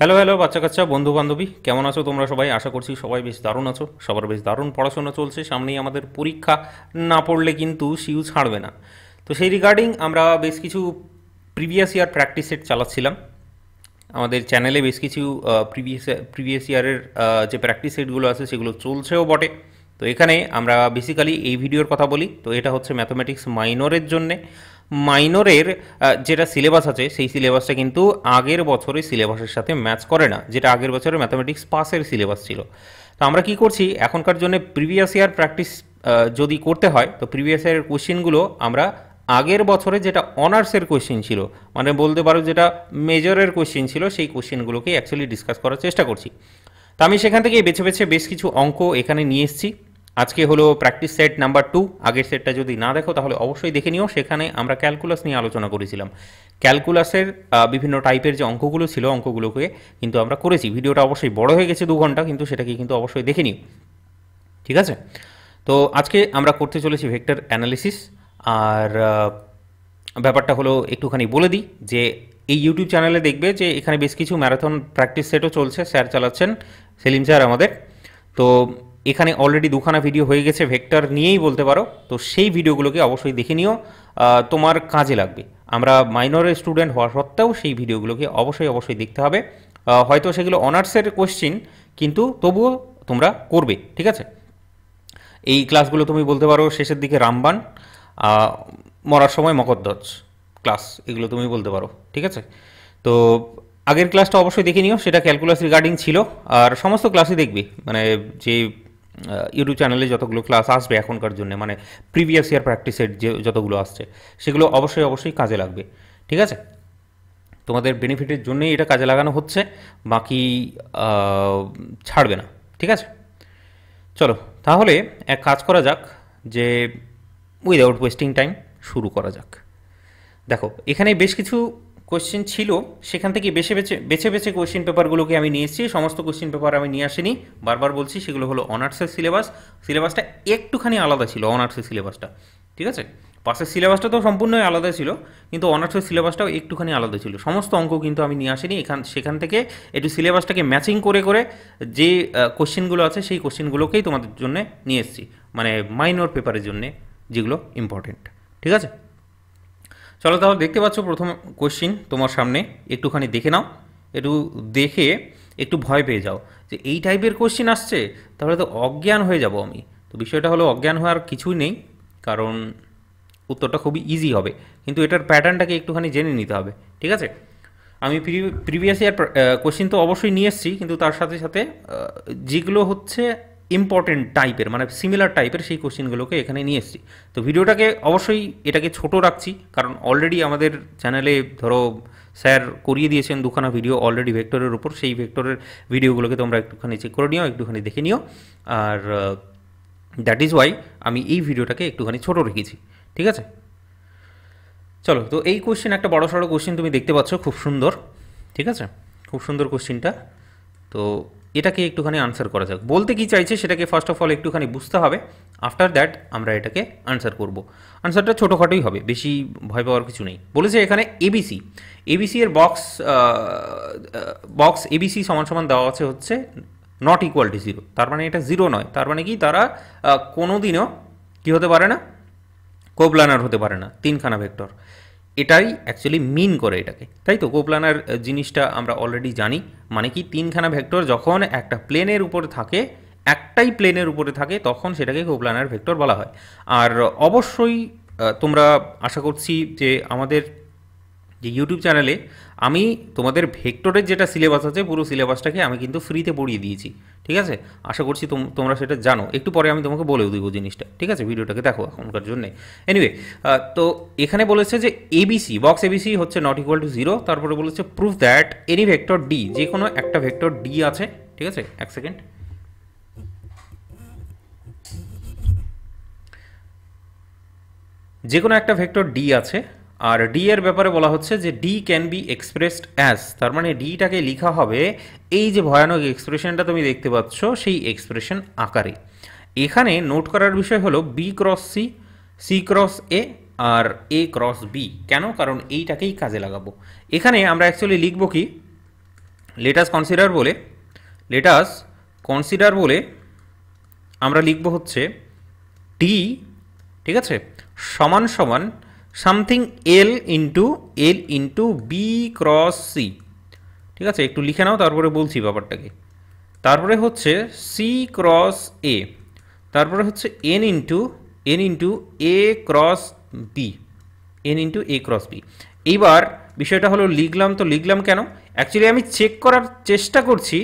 hello hello বাচ্চা কাচ্চা বন্ধু বান্ধবী কেমন আছো তোমরা সবাই আশা করছি সবাই বেশ দারুণ আছো সবার বেশ দারুণ পড়াশোনা চলছে সামনেই আমাদের পরীক্ষা না পড়লে কিন্তু সিউ ছাড়বে না তো সেই রিগার্ডিং আমরা বেশ কিছু প্রিভিয়াস ইয়ার প্র্যাকটিস সেট চালাচ্ছিলাম আমাদের চ্যানেলে বেশ কিছু প্রিভিয়াস প্রিভিয়াস ইয়ারের যে প্র্যাকটিস সেটগুলো আছে সেগুলো চলছেও বটে তো এখানে আমরা বেসিক্যালি এই ভিডিওর কথা বলি তো এটা হচ্ছে ম্যাথমেটিক্স মাইনরের জন্যে মাইনরের যেটা সিলেবাস আছে সেই সিলেবাসটা কিন্তু আগের বছরের সিলেবাসের সাথে ম্যাচ করে না যেটা আগের বছরের ম্যাথামেটিক্স পাসের সিলেবাস ছিল তো আমরা কি করছি এখনকার জন্য প্রিভিয়াস ইয়ার প্র্যাকটিস যদি করতে হয় তো প্রিভিয়াস ইয়ারের কোশ্চেনগুলো আমরা আগের বছরে যেটা অনার্সের কোয়েশ্চেন ছিল মানে বলতে পারো যেটা মেজরের কোয়েশ্চেন ছিল সেই কোয়েশ্চেনগুলোকেই অ্যাকচুয়ালি ডিসকাস করার চেষ্টা করছি তো আমি সেখান থেকে বেছে বেছে বেশ কিছু অঙ্ক এখানে নিয়ে এসেছি আজকে হলো প্র্যাকটিস সেট নাম্বার টু আগের সেটটা যদি না দেখো তাহলে অবশ্যই দেখে নিও সেখানে আমরা ক্যালকুলাস নিয়ে আলোচনা করেছিলাম ক্যালকুলাসের বিভিন্ন টাইপের যে অঙ্কগুলো ছিল অঙ্কগুলোকে কিন্তু আমরা করেছি ভিডিওটা অবশ্যই বড় হয়ে গেছে দু ঘন্টা কিন্তু সেটাকে কিন্তু অবশ্যই দেখে নিও ঠিক আছে তো আজকে আমরা করতে চলেছি ভেক্টর অ্যানালিসিস আর ব্যাপারটা হলো একটুখানি বলে দিই যে এই ইউটিউব চ্যানেলে দেখবে যে এখানে বেশ কিছু ম্যারাথন প্র্যাকটিস সেটও চলছে স্যার চালাচ্ছেন সেলিম স্যার আমাদের তো এখানে অলরেডি দুখানা ভিডিও হয়ে গেছে ভেক্টর নিয়েই বলতে পারো তো সেই ভিডিওগুলোকে অবশ্যই দেখে নিও তোমার কাজে লাগবে আমরা মাইনর স্টুডেন্ট হওয়া সত্ত্বেও সেই ভিডিওগুলোকে অবশ্যই অবশ্যই দেখতে হবে হয়তো সেগুলো অনার্সের কোয়েশ্চিন কিন্তু তবুও তোমরা করবে ঠিক আছে এই ক্লাসগুলো তুমি বলতে পারো শেষের দিকে রামবান মরার সময় মকদ্দজ ক্লাস এগুলো তুমি বলতে পারো ঠিক আছে তো আগের ক্লাসটা অবশ্যই দেখে নিও সেটা ক্যালকুলাস রিগার্ডিং ছিল আর সমস্ত ক্লাসই দেখবে মানে যে ইউটিউব চ্যানেলে যতগুলো ক্লাস আসবে এখনকার জন্য মানে প্রিভিয়াস ইয়ার প্র্যাকটিসের যে যতগুলো আসছে সেগুলো অবশ্যই অবশ্যই কাজে লাগবে ঠিক আছে তোমাদের বেনিফিটের জন্যই এটা কাজে লাগানো হচ্ছে বাকি ছাড়বে না ঠিক আছে চলো তাহলে এক কাজ করা যাক যে উইদাউট ওয়েস্টিং টাইম শুরু করা যাক দেখো এখানে বেশ কিছু কোশ্চেন ছিল সেখান থেকে বেছে বেছে বেছে বেছে কোশ্চেন পেপারগুলোকে আমি নিয়ে এসেছি সমস্ত কোশ্চেন পেপার আমি নিয়ে আসিনি বারবার বলছি সেগুলো হলো অনার্সের সিলেবাস সিলেবাসটা একটুখানি আলাদা ছিল অনার্সের সিলেবাসটা ঠিক আছে পাশের সিলেবাসটা তো সম্পূর্ণই আলাদা ছিল কিন্তু অনার্সের সিলেবাসটাও একটুখানি আলাদা ছিল সমস্ত অঙ্ক কিন্তু আমি নিয়ে আসিনি এখান সেখান থেকে একটু সিলেবাসটাকে ম্যাচিং করে করে যে কোশ্চেনগুলো আছে সেই কোশ্চেনগুলোকেই তোমাদের জন্য নিয়ে এসেছি মানে মাইনর পেপারের জন্যে যেগুলো ইম্পর্টেন্ট ঠিক আছে চলো তাহলে দেখতে পাচ্ছ প্রথম কোশ্চিন তোমার সামনে একটুখানি দেখে নাও একটু দেখে একটু ভয় পেয়ে যাও যে এই টাইপের কোশ্চিন আসছে তাহলে তো অজ্ঞান হয়ে যাব আমি তো বিষয়টা হলো অজ্ঞান হওয়ার কিছুই নেই কারণ উত্তরটা খুবই ইজি হবে কিন্তু এটার প্যাটার্নটাকে একটুখানি জেনে নিতে হবে ঠিক আছে আমি প্রিভিয়াস ইয়ার কোশ্চিন তো অবশ্যই নিয়ে এসেছি কিন্তু তার সাথে সাথে যেগুলো হচ্ছে ইম্পর্টেন্ট টাইপের মানে সিমিলার টাইপের সেই কোশ্চেনগুলোকে এখানে নিয়ে এসেছি তো ভিডিওটাকে অবশ্যই এটাকে ছোট রাখছি কারণ অলরেডি আমাদের চ্যানেলে ধরো স্যার করিয়ে দিয়েছেন দুখানা ভিডিও অলরেডি ভেক্টরের উপর সেই ভেক্টরের ভিডিওগুলোকে তোমরা একটুখানি চেক করে নিও একটুখানি দেখে নিও আর দ্যাট ইজ ওয়াই আমি এই ভিডিওটাকে একটুখানি ছোট রেখেছি ঠিক আছে চলো তো এই কোশ্চেন একটা বড় সড়ো কোশ্চেন তুমি দেখতে পাচ্ছ খুব সুন্দর ঠিক আছে খুব সুন্দর কোশ্চেনটা তো এটাকে একটুখানি আনসার করা যাক বলতে কি চাইছে সেটাকে ফার্স্ট অফ অল একটুখানি বুঝতে হবে আফটার দ্যাট আমরা এটাকে আনসার করব আনসারটা ছোটোখাটোই হবে বেশি ভয় পাওয়ার কিছু নেই বলেছে এখানে এবিসি এবিসি এর বক্স বক্স এবিসি সমান সমান দেওয়া আছে হচ্ছে নট ইকুয়াল টু জিরো তার মানে এটা জিরো নয় তার মানে কি তারা কোনো দিনও কী হতে পারে না কোবলানার হতে পারে না তিনখানা ভেক্টর এটাই অ্যাকচুয়ালি মিন করে এটাকে তাই তো কোপ্লানার জিনিসটা আমরা অলরেডি জানি মানে কি তিনখানা ভেক্টর যখন একটা প্লেনের উপর থাকে একটাই প্লেনের উপরে থাকে তখন সেটাকে কোপ্লানার ভেক্টর বলা হয় আর অবশ্যই তোমরা আশা করছি যে আমাদের যে ইউটিউব চ্যানেলে আমি তোমাদের ভেক্টরের যেটা সিলেবাস আছে পুরো সিলেবাসটাকে আমি কিন্তু ফ্রিতে পড়িয়ে দিয়েছি ঠিক আছে আশা করছি তোমরা সেটা জানো একটু পরে আমি তোমাকে বলেও দিব জিনিসটা ঠিক আছে ভিডিওটাকে দেখো এখনকার জন্যে এনিওয়ে তো এখানে বলেছে যে এবিসি বক্স এবিসি হচ্ছে নট ইকুয়াল টু জিরো তারপরে বলেছে proof that any vector D যে কোনো একটা ভেক্টর ডি আছে ঠিক আছে এক সেকেন্ড যে কোনো একটা ভেক্টর ডি আছে আর ডি এর ব্যাপারে বলা হচ্ছে যে D can be expressed as তার মানে ডিটাকে লিখা হবে এই যে ভয়ানক এক্সপ্রেশনটা তুমি দেখতে পাচ্ছ সেই এক্সপ্রেশন আকারে এখানে নোট করার বিষয় হলো B cross C C cross A আর এ ক্রস বি কেন কারণ এইটাকেই কাজে লাগাবো এখানে আমরা অ্যাকচুয়ালি লিখবো কি লেটাস কনসিডার বলে লেটাস কনসিডার বলে আমরা লিখব হচ্ছে ডি ঠিক আছে সমান সমান something L into L into B cross C ঠিক আছে একটু লিখে নাও তারপরে বলছি ব্যাপারটাকে তারপরে হচ্ছে সি ক্রস এ তারপরে হচ্ছে N into N into A cross B N into A cross B এইবার বিষয়টা হলো লিখলাম তো লিখলাম কেন অ্যাকচুয়ালি আমি চেক করার চেষ্টা করছি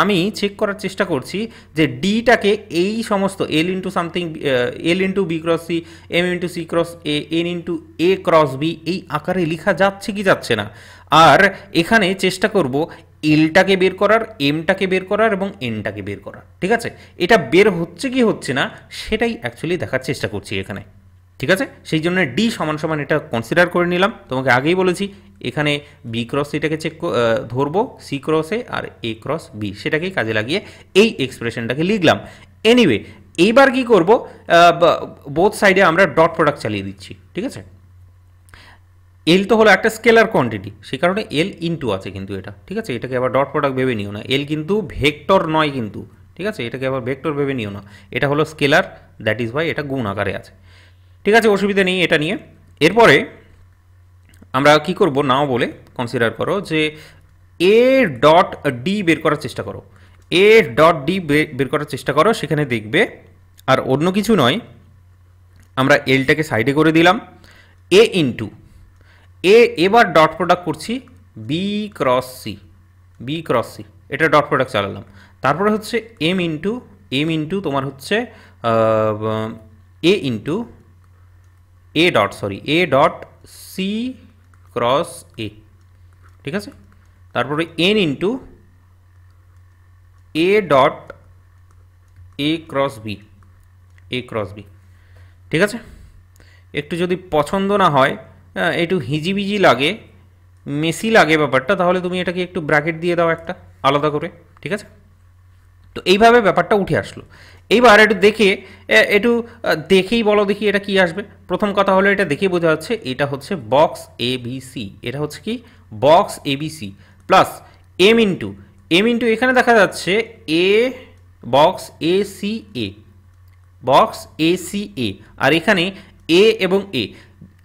আমি চেক করার চেষ্টা করছি যে ডিটাকে এই সমস্ত L into something L into B cross C M into C cross A N into A cross B এই আকারে লেখা যাচ্ছে কি যাচ্ছে না আর এখানে চেষ্টা করব এলটাকে বের করার এমটাকে বের করার এবং এনটাকে বের করার ঠিক আছে এটা বের হচ্ছে কি হচ্ছে না সেটাই অ্যাকচুয়ালি দেখার চেষ্টা করছি এখানে ঠিক আছে সেই জন্য ডি সমান সমান এটা কনসিডার করে নিলাম তোমাকে আগেই বলেছি এখানে বি ক্রস এটাকে চেক ধরবো সি ক্রসে আর এ ক্রস বি সেটাকেই কাজে লাগিয়ে এই এক্সপ্রেশনটাকে লিখলাম এনিওয়ে এইবার কি করব বোথ সাইডে আমরা ডট প্রোডাক্ট চালিয়ে দিচ্ছি ঠিক আছে এল তো হলো একটা স্কেলার কোয়ান্টিটি সে কারণে এল ইনটু আছে কিন্তু এটা ঠিক আছে এটাকে আবার ডট প্রোডাক্ট ভেবে নিও না এল কিন্তু ভেক্টর নয় কিন্তু ঠিক আছে এটাকে আবার ভেক্টর ভেবে নিও না এটা হলো স্কেলার দ্যাট ইজ ওয়াই এটা গুণ আকারে আছে ঠিক আছে অসুবিধা নেই এটা নিয়ে এরপরে আমরা কি করব নাও বলে কনসিডার করো যে এ ডট ডি বের করার চেষ্টা করো এ ডট ডি বের করার চেষ্টা করো সেখানে দেখবে আর অন্য কিছু নয় আমরা এলটাকে সাইডে করে দিলাম এ ইন্টু এ এবার ডট প্রোডাক্ট করছি B cross C B cross C এটা ডট প্রোডাক্ট চালালাম তারপরে হচ্ছে এম ইন্টু এম ইন্টু তোমার হচ্ছে A into A dot sorry A dot C cross A ঠিক আছে তারপরে N into A dot A cross B A cross B ঠিক আছে একটু যদি পছন্দ না হয় একটু হিজিবিজি লাগে মেসি লাগে ব্যাপারটা তাহলে তুমি এটাকে একটু ব্র্যাকেট দিয়ে দাও একটা আলাদা করে ঠিক আছে তো এইভাবে ব্যাপারটা উঠে আসলো এইবার একটু দেখে একটু দেখেই বলো দেখি এটা কি আসবে প্রথম কথা হলো এটা দেখে বোঝা যাচ্ছে এটা হচ্ছে বক্স এ সি এটা হচ্ছে কি box A C plus M into M into এখানে দেখা যাচ্ছে A box A C A box A C A আর এখানে এ এবং এ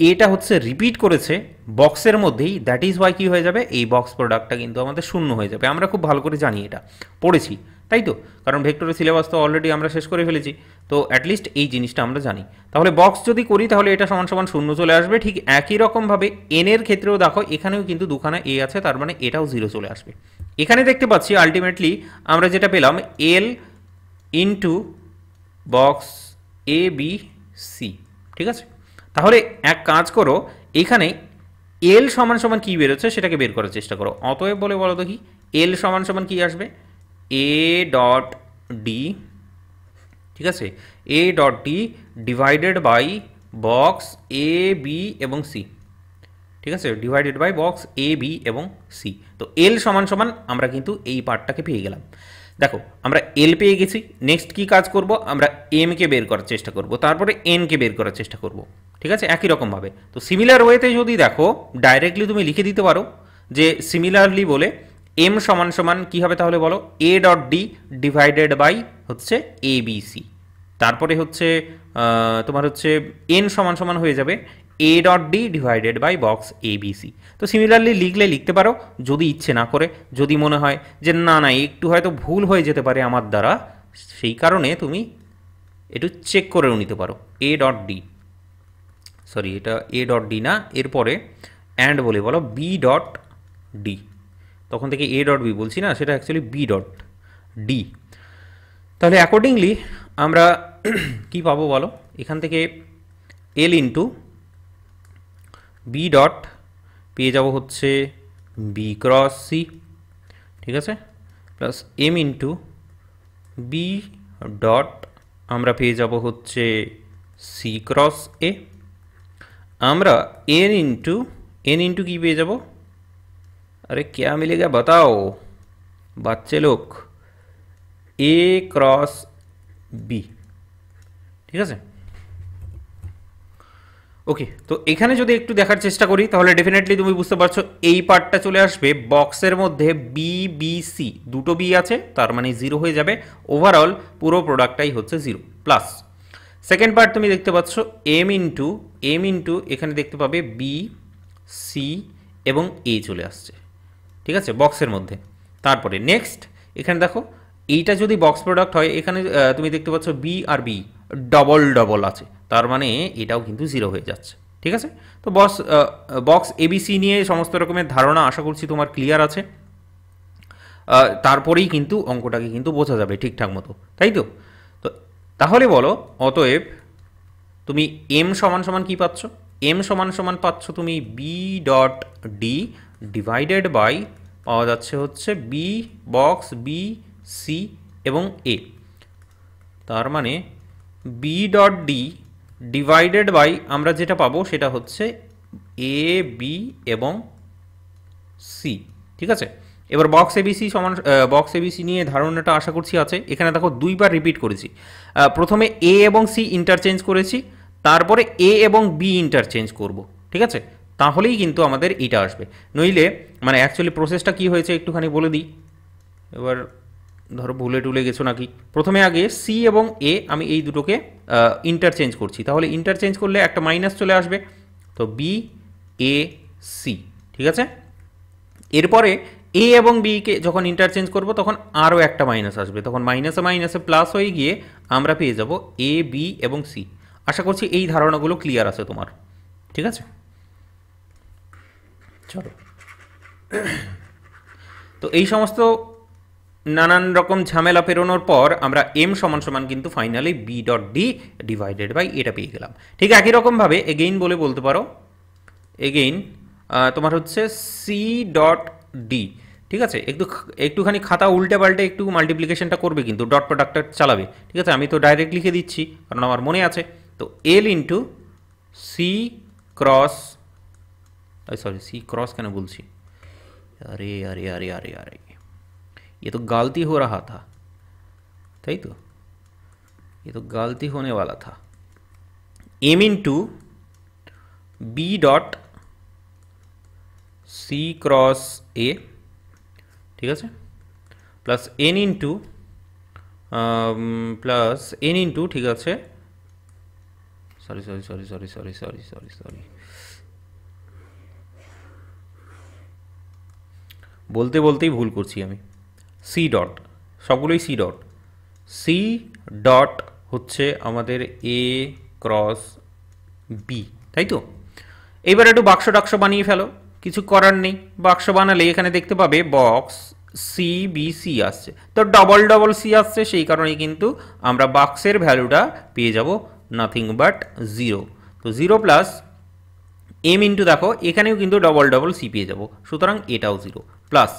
এটা হচ্ছে রিপিট করেছে বক্সের মধ্যেই দ্যাট ইজ ওয়াই কী হয়ে যাবে এই বক্স প্রোডাক্টটা কিন্তু আমাদের শূন্য হয়ে যাবে আমরা খুব ভালো করে জানি এটা পড়েছি তাই তো কারণ ভেক্টরের সিলেবাস তো অলরেডি আমরা শেষ করে ফেলেছি তো অ্যাটলিস্ট এই জিনিসটা আমরা জানি তাহলে বক্স যদি করি তাহলে এটা সমান সমান শূন্য চলে আসবে ঠিক একই রকমভাবে এনের ক্ষেত্রেও দেখো এখানেও কিন্তু দুখানা এ আছে তার মানে এটাও জিরো চলে আসবে এখানে দেখতে পাচ্ছি আলটিমেটলি আমরা যেটা পেলাম L into box A B C ঠিক আছে তাহলে এক কাজ করো এখানে এল সমান সমান কী বেরোচ্ছে সেটাকে বের করার চেষ্টা করো অতএব বলে বলো দেখি এল সমান সমান কী আসবে এ ডট ডি ঠিক আছে A dot D divided by box A B এবং সি ঠিক আছে divided by box A B এবং সি তো এল সমান সমান আমরা কিন্তু এই পার্টটাকে পেয়ে গেলাম দেখো আমরা এল পেয়ে গেছি নেক্সট কি কাজ করব আমরা এমকে বের করার চেষ্টা করব তারপরে এনকে বের করার চেষ্টা করব ঠিক আছে একই রকমভাবে তো সিমিলার ওয়েতে যদি দেখো ডাইরেক্টলি তুমি লিখে দিতে পারো যে সিমিলারলি বলে এম সমান সমান কী হবে তাহলে বলো A dot D divided by হচ্ছে এ বিসি তারপরে হচ্ছে তোমার হচ্ছে এন সমান সমান হয়ে যাবে A dot D divided by box A তো সিমিলারলি লিখলে লিখতে পারো যদি ইচ্ছে না করে যদি মনে হয় যে না না একটু হয়তো ভুল হয়ে যেতে পারে আমার দ্বারা সেই কারণে তুমি একটু চেক করেও নিতে পারো এ ডট ডি সরি এটা এ ডট ডি না এরপরে অ্যান্ড বলে বলো বি ডট ডি তখন থেকে এ ডট বি বলছি না সেটা অ্যাকচুয়ালি বি ডট ডি তাহলে অ্যাকর্ডিংলি আমরা কি পাবো বলো এখান থেকে এল ইন্টু বি ডট পেয়ে যাব হচ্ছে বি ক্রস সি ঠিক আছে plus M into B dot আমরা পেয়ে যাব হচ্ছে সি ক্রস এ আমরা এন ইন্টু এন ইন্টু কী পেয়ে যাব अरे क्या मिलेगा बताओ बच्चे लोग এ ক্রস বি ঠিক আছে ওকে তো এখানে যদি একটু দেখার চেষ্টা করি তাহলে ডেফিনেটলি তুমি বুঝতে পারছো এই পার্টটা চলে আসবে বক্সের মধ্যে বি বি সি দুটো বি আছে তার মানে জিরো হয়ে যাবে ওভারঅল পুরো প্রোডাক্টটাই হচ্ছে জিরো প্লাস সেকেন্ড পার্ট তুমি দেখতে পাচ্ছ এম ইন্টু এম ইন্টু এখানে দেখতে পাবে বি সি এবং এ চলে আসছে ঠিক আছে বক্সের মধ্যে তারপরে নেক্সট এখানে দেখো এইটা যদি বক্স প্রোডাক্ট হয় এখানে তুমি দেখতে পাচ্ছ বি আর বি ডবল ডবল আছে তার মানে এটাও কিন্তু জিরো হয়ে যাচ্ছে ঠিক আছে তো বক্স বক্স এবিসি নিয়ে সমস্ত রকমের ধারণা আশা করছি তোমার ক্লিয়ার আছে তারপরেই কিন্তু অঙ্কটাকে কিন্তু বোঝা যাবে ঠিকঠাক মতো তাই তো তো তাহলে বলো অতএব তুমি এম সমান সমান কি পাচ্ছ এম সমান সমান পাচ্ছ তুমি B dot D divided by পাওয়া যাচ্ছে হচ্ছে বি বক্স বি সি এবং এ তার মানে B dot D divided by আমরা যেটা পাবো সেটা হচ্ছে এ বি এবং সি ঠিক আছে এবার বক্স এবিসি সমান বক্স এবিসি নিয়ে ধারণাটা আশা করছি আছে এখানে দেখো দুইবার রিপিট করেছি প্রথমে এ এবং সি ইন্টারচেঞ্জ করেছি তারপরে এ এবং বি ইন্টারচেঞ্জ করব ঠিক আছে তাহলেই কিন্তু আমাদের এটা আসবে নইলে মানে অ্যাকচুয়ালি প্রসেসটা কি হয়েছে একটুখানি বলে দিই এবার ধরো ভুলে টুলে গেছো নাকি প্রথমে আগে সি এবং এ আমি এই দুটোকে ইন্টারচেঞ্জ করছি তাহলে ইন্টারচেঞ্জ করলে একটা মাইনাস চলে আসবে তো বি এ সি ঠিক আছে এরপরে এ এবং বিকে যখন ইন্টারচেঞ্জ করব তখন আরও একটা মাইনাস আসবে তখন মাইনাসে মাইনাসে প্লাস হয়ে গিয়ে আমরা পেয়ে যাব এ বি এবং সি আশা করছি এই ধারণাগুলো ক্লিয়ার আছে তোমার ঠিক আছে চলো তো এই সমস্ত নানান রকম ঝামেলা পেরোনোর পর আমরা এম সমান সমান কিন্তু finally B dot D divided by এটা পেয়ে গেলাম ঠিক একই রকমভাবে এগেইন বলে বলতে পারো এগেইন তোমার হচ্ছে সি ডট ডি ঠিক আছে একটু একটুখানি খাতা উল্টে পাল্টে একটু মাল্টিপ্লিকেশনটা করবে কিন্তু ডট প্রোডাক্টটা চালাবে ঠিক আছে আমি তো ডাইরেক্ট লিখে দিচ্ছি কারণ আমার মনে আছে তো L into C cross sorry C cross क्या बोल सी अरे अरे अरे अरे अरे ये तो गलती हो रहा था सही तो ये तो गलती होने वाला था M into B dot C cross A plus N into plus N into ठीक है sorry sorry sorry sorry sorry sorry sorry sorry বলতে বলতেই ভুল করছি আমি সি ডট সবগুলোই সি ডট সি ডট হচ্ছে আমাদের এ ক্রস বি তাই তো এবার একটু বাক্স টাক্স বানিয়ে ফেলো কিছু করার নেই বাক্স বানালে এখানে দেখতে পাবে বক্স সি বি সি আসছে তো ডবল ডবল সি আসছে সেই কারণে কিন্তু আমরা বাক্সের ভ্যালুটা পেয়ে যাব নাথিং বাট জিরো তো জিরো প্লাস এম ইন্টু দেখো এখানেও কিন্তু ডবল ডবল সি পেয়ে যাবো সুতরাং এটাও জিরো প্লাস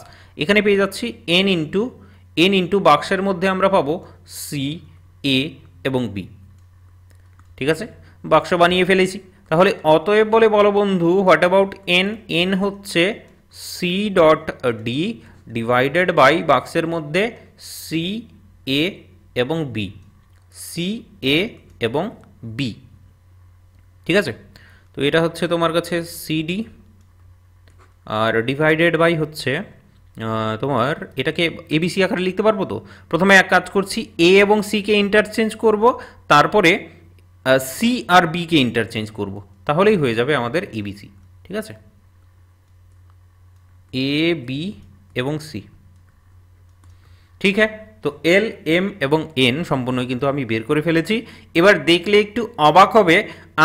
এখানে পেয়ে যাচ্ছি এন ইন্টু এন ইন্টু বাক্সের মধ্যে আমরা পাবো সি এ এবং বি ঠিক আছে বাক্স বানিয়ে ফেলেছি তাহলে অতএব বলে বলো বন্ধু হোয়াট অ্যাবাউট এন এন হচ্ছে C dot D divided by বাক্সের মধ্যে সি এ এবং বি সি এ এবং বি ঠিক আছে তো এটা হচ্ছে তোমার কাছে সিডি আর ডিভাইডেড বাই হচ্ছে তোমার এটাকে এবিসি আকারে লিখতে পারবো তো প্রথমে এক কাজ করছি এ এবং সিকে ইন্টারচেঞ্জ করব তারপরে সি আর বিকে ইন্টারচেঞ্জ করব তাহলেই হয়ে যাবে আমাদের এবিসি ঠিক আছে এ বি এবং সি ঠিক হ্যাঁ তো এল এম এবং এন সম্পূর্ণই কিন্তু আমি বের করে ফেলেছি এবার দেখলে একটু অবাক হবে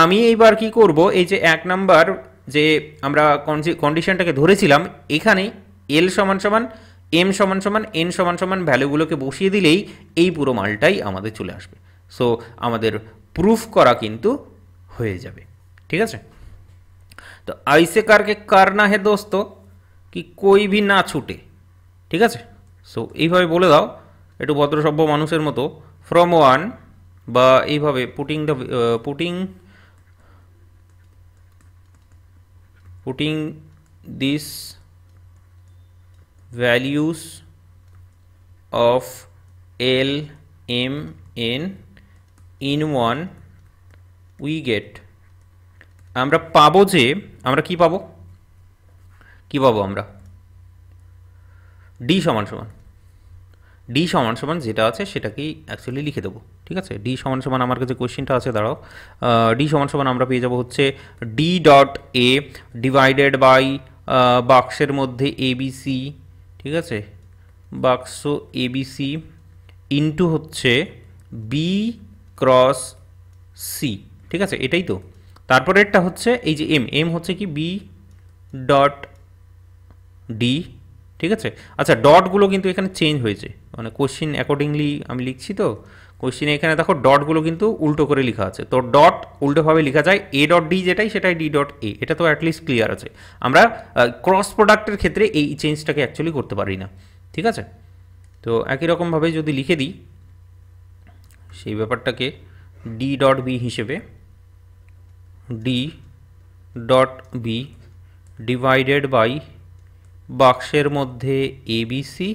আমি এইবার কি করব এই যে এক নাম্বার যে আমরা কন্ডিশনটাকে ধরেছিলাম এখানে এল সমান সমান এম সমান সমান এন সমান সমান ভ্যালুগুলোকে বসিয়ে দিলেই এই পুরো মালটাই আমাদের চলে আসবে সো আমাদের প্রুফ করা কিন্তু হয়ে যাবে ঠিক আছে তো আইসে কারকে না হে দোস্ত কি কই ভি না ছুটে ঠিক আছে সো এইভাবে বলে দাও একটু ভদ্রসভ্য মানুষের মতো ফ্রম ওয়ান বা এইভাবে putting the putting putting these values of L, M, N in one we get আমরা পাবো যে আমরা কি পাবো কি পাবো আমরা ডি সমান সমান ডি সমান সমান যেটা আছে সেটাকেই অ্যাকচুয়ালি লিখে দেবো ঠিক আছে ডি সমান সমান আমার কাছে কোয়েশ্চেনটা আছে দাঁড়াও ডি সমান সমান আমরা পেয়ে যাব হচ্ছে D dot A divided by বাক্সের মধ্যে এবিসি ঠিক আছে বাক্স এবিসি ইন্টু হচ্ছে বি ক্রস সি ঠিক আছে এটাই তো তারপরেরটা হচ্ছে এই যে এম এম হচ্ছে কি বি ডট ডি ঠিক আছে আচ্ছা ডটগুলো কিন্তু এখানে চেঞ্জ হয়েছে মানে কোশ্চিন অ্যাকর্ডিংলি আমি লিখছি তো কোশ্চিনে এখানে দেখো ডটগুলো কিন্তু উল্টো করে লেখা আছে তো ডট উল্টোভাবে লেখা যায় এ ডট ডি যেটাই সেটাই ডি ডট এ এটা তো অ্যাটলিস্ট ক্লিয়ার আছে আমরা ক্রস প্রোডাক্টের ক্ষেত্রে এই চেঞ্জটাকে অ্যাকচুয়ালি করতে পারি না ঠিক আছে তো একই রকমভাবে যদি লিখে দিই সেই ব্যাপারটাকে ডি ডট বি হিসেবে D dot B divided by বাক্সের মধ্যে এবিসি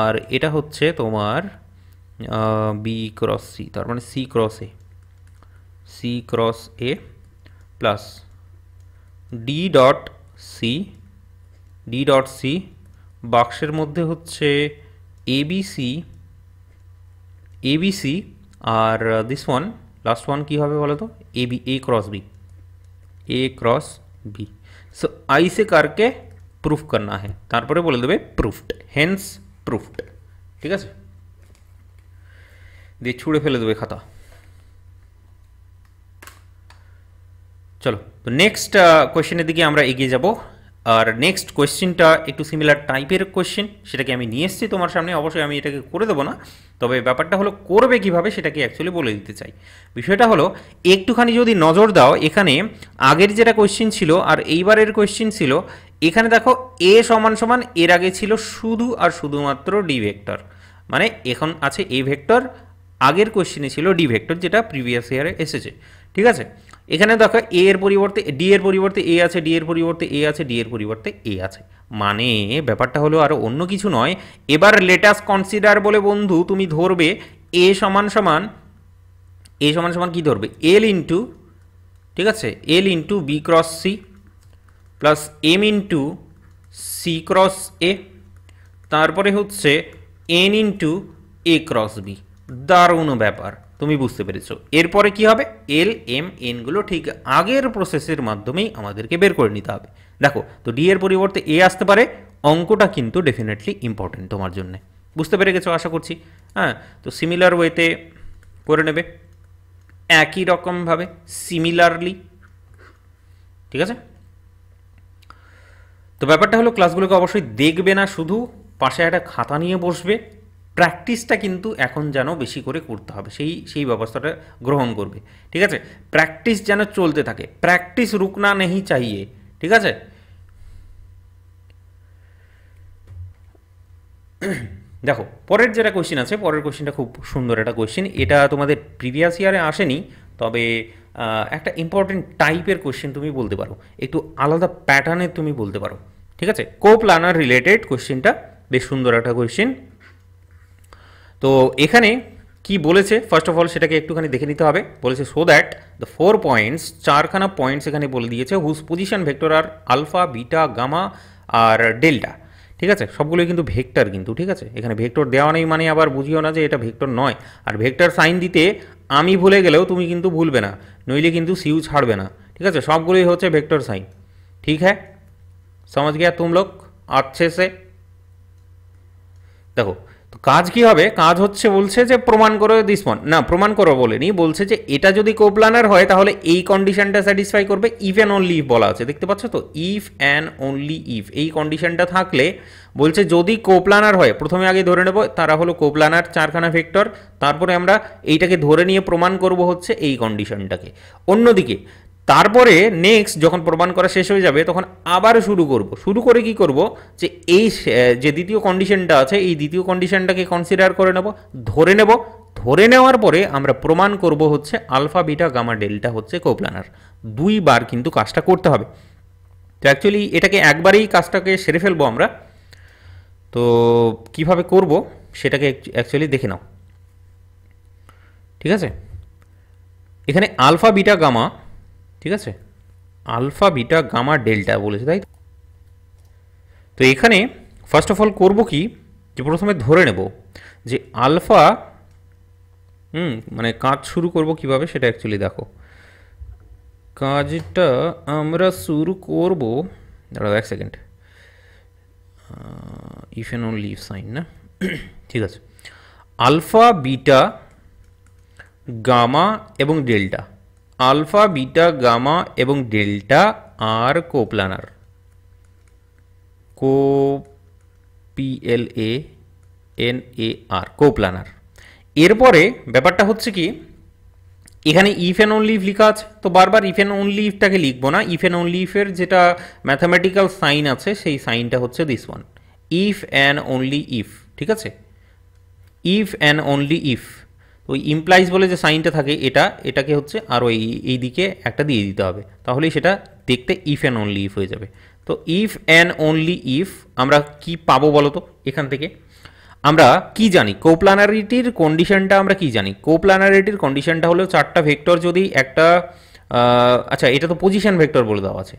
আর এটা হচ্ছে তোমার ab cross c তার মানে c cross a c cross a plus d dot c d dot c বক্সের মধ্যে হচ্ছে abc abc আর দিস ওয়ান लास्ट वन কি হবে বলতে ab a cross b a cross b so i से करके प्रूफ करना है তারপরে বলে দিবে প্রুফড হেন্স প্রুফড ঠিক আছে দিয়ে ছুঁড়ে ফেলে দেবে খাতা চলো তো নেক্সট কোয়েশ্চেনের দিকে আমরা এগিয়ে যাব আর নেক্সট কোয়েশ্চেনটা একটু সিমিলার টাইপের কোয়েশ্চেন সেটাকে আমি নিয়ে এসেছি তোমার সামনে অবশ্যই আমি এটাকে করে দেবো না তবে ব্যাপারটা হলো করবে কিভাবে সেটাকে অ্যাকচুয়ালি বলে দিতে চাই বিষয়টা হলো একটুখানি যদি নজর দাও এখানে আগের যেটা কোয়েশ্চেন ছিল আর এইবারের কোয়েশ্চেন ছিল এখানে দেখো এ সমান সমান এর আগে ছিল শুধু আর শুধুমাত্র ডি ভেক্টর মানে এখন আছে এ ভেক্টর আগের কোশ্চেনে ছিল ডি ভেক্টর যেটা প্রিভিয়াস ইয়ারে এসেছে ঠিক আছে এখানে দেখো এ এর পরিবর্তে ডি এর পরিবর্তে এ আছে ডি এর পরিবর্তে এ আছে ডি এর পরিবর্তে এ আছে মানে ব্যাপারটা হলো আর অন্য কিছু নয় এবার লেটাস্ট কনসিডার বলে বন্ধু তুমি ধরবে এ সমান সমান এ সমান সমান কী ধরবে এল ইন্টু ঠিক আছে L into B cross C plus M into C cross A তারপরে হচ্ছে N into A cross B দারুণ ব্যাপার তুমি বুঝতে পেরেছো এরপরে কি হবে এল এম এনগুলো ঠিক আগের প্রসেসের মাধ্যমেই আমাদেরকে বের করে নিতে হবে দেখো তো ডি এর পরিবর্তে এ আসতে পারে অঙ্কটা কিন্তু ডেফিনেটলি ইম্পর্টেন্ট তোমার জন্য বুঝতে পেরে গেছো আশা করছি হ্যাঁ তো সিমিলার ওয়েতে করে নেবে একই রকমভাবে সিমিলারলি ঠিক আছে তো ব্যাপারটা হলো ক্লাসগুলোকে অবশ্যই দেখবে না শুধু পাশে একটা খাতা নিয়ে বসবে প্র্যাকটিসটা কিন্তু এখন যেন বেশি করে করতে হবে সেই সেই ব্যবস্থাটা গ্রহণ করবে ঠিক আছে প্র্যাকটিস যেন চলতে থাকে প্র্যাকটিস না নেই চাইয়ে ঠিক আছে দেখো পরের যেটা কোয়েশ্চেন আছে পরের কোয়েশ্চেনটা খুব সুন্দর একটা কোয়েশ্চেন এটা তোমাদের প্রিভিয়াস ইয়ারে আসেনি তবে একটা ইম্পর্টেন্ট টাইপের কোয়েশ্চেন তুমি বলতে পারো একটু আলাদা প্যাটার্নের তুমি বলতে পারো ঠিক আছে কো প্ল্যানার রিলেটেড কোয়েশ্চেনটা বেশ সুন্দর একটা কোয়েশ্চেন তো এখানে কি বলেছে ফার্স্ট অফ অল সেটাকে একটুখানি দেখে নিতে হবে বলেছে so that the four points চারখানা পয়েন্টস এখানে বলে দিয়েছে whose position vector are alpha beta gamma আর ডেল্টা ঠিক আছে সবগুলোই কিন্তু ভেক্টর কিন্তু ঠিক আছে এখানে ভেক্টর দেওয়া নেই মানে আবার বুঝিও না যে এটা ভেক্টর নয় আর ভেক্টর সাইন দিতে আমি ভুলে গেলেও তুমি কিন্তু ভুলবে না নইলে কিন্তু সিউ ছাড়বে না ঠিক আছে সবগুলোই হচ্ছে ভেক্টর সাইন ঠিক হ্যাঁ সমাজ গিয়া তুমলোক আচ্ছে সে দেখো কাজ কি হবে কাজ হচ্ছে বলছে যে প্রমাণ করো দিস ওয়ান না প্রমাণ করো বলেনি বলছে যে এটা যদি কোপ্লানার হয় তাহলে এই কন্ডিশনটা স্যাটিসফাই করবে ইফ অ্যান্ড অনলি ইফ বলা আছে দেখতে পাচ্ছ তো ইফ অ্যান্ড অনলি ইফ এই কন্ডিশনটা থাকলে বলছে যদি কোপ্লানার হয় প্রথমে আগে ধরে নেব তারা হলো কোপ্লানার চারখানা ভেক্টর তারপরে আমরা এইটাকে ধরে নিয়ে প্রমাণ করব হচ্ছে এই কন্ডিশনটাকে অন্যদিকে তারপরে নেক্সট যখন প্রমাণ করা শেষ হয়ে যাবে তখন আবার শুরু করব শুরু করে কি করব যে এই যে দ্বিতীয় কন্ডিশনটা আছে এই দ্বিতীয় কন্ডিশনটাকে কনসিডার করে নেব ধরে নেব ধরে নেওয়ার পরে আমরা প্রমাণ করব হচ্ছে আলফা বিটা গামা ডেল্টা হচ্ছে কোপ্লানার দুইবার কিন্তু কাজটা করতে হবে তো অ্যাকচুয়ালি এটাকে একবারেই কাজটাকে সেরে ফেলবো আমরা তো কিভাবে করব সেটাকে অ্যাকচুয়ালি দেখে নাও ঠিক আছে এখানে আলফা বিটা গামা ঠিক আছে আলফা বিটা গামা ডেল্টা বলেছে তাই তো এখানে ফার্স্ট অফ অল করব কি যে প্রথমে ধরে নেব যে আলফা হুম মানে কাজ শুরু করব কিভাবে সেটা অ্যাকচুয়ালি দেখো কাজটা আমরা শুরু করব দাঁড়াও এক second if and only sign না ঠিক আছে আলফা বিটা গামা এবং ডেল্টা আলফা বিটা গামা এবং delta are coplanar co P L A N A R coplanar এরপরে ব্যাপারটা হচ্ছে কি এখানে ইফ অ্যান্ড অনলি ইফ লেখা আছে তো বারবার ইফ অ্যান্ড অনলি ইফটাকে লিখবো না ইফ অ্যান্ড অনলি ইফের যেটা ম্যাথামেটিক্যাল সাইন আছে সেই সাইনটা হচ্ছে this one if and only if ঠিক আছে ইফ অ্যান্ড অনলি ইফ ওই ইমপ্লাইজ বলে যে সাইনটা থাকে এটা এটাকে হচ্ছে আরও এই এই দিকে একটা দিয়ে দিতে হবে তাহলেই সেটা দেখতে ইফ অ্যান্ড অনলি ইফ হয়ে যাবে তো ইফ অ্যান্ড অনলি ইফ আমরা কি পাবো বলো তো এখান থেকে আমরা কি জানি কোপ্লানারিটির কন্ডিশনটা আমরা কি জানি কোপ্লানারিটির কন্ডিশনটা হলো চারটা ভেক্টর যদি একটা আচ্ছা এটা তো পজিশন ভেক্টর বলে দেওয়া আছে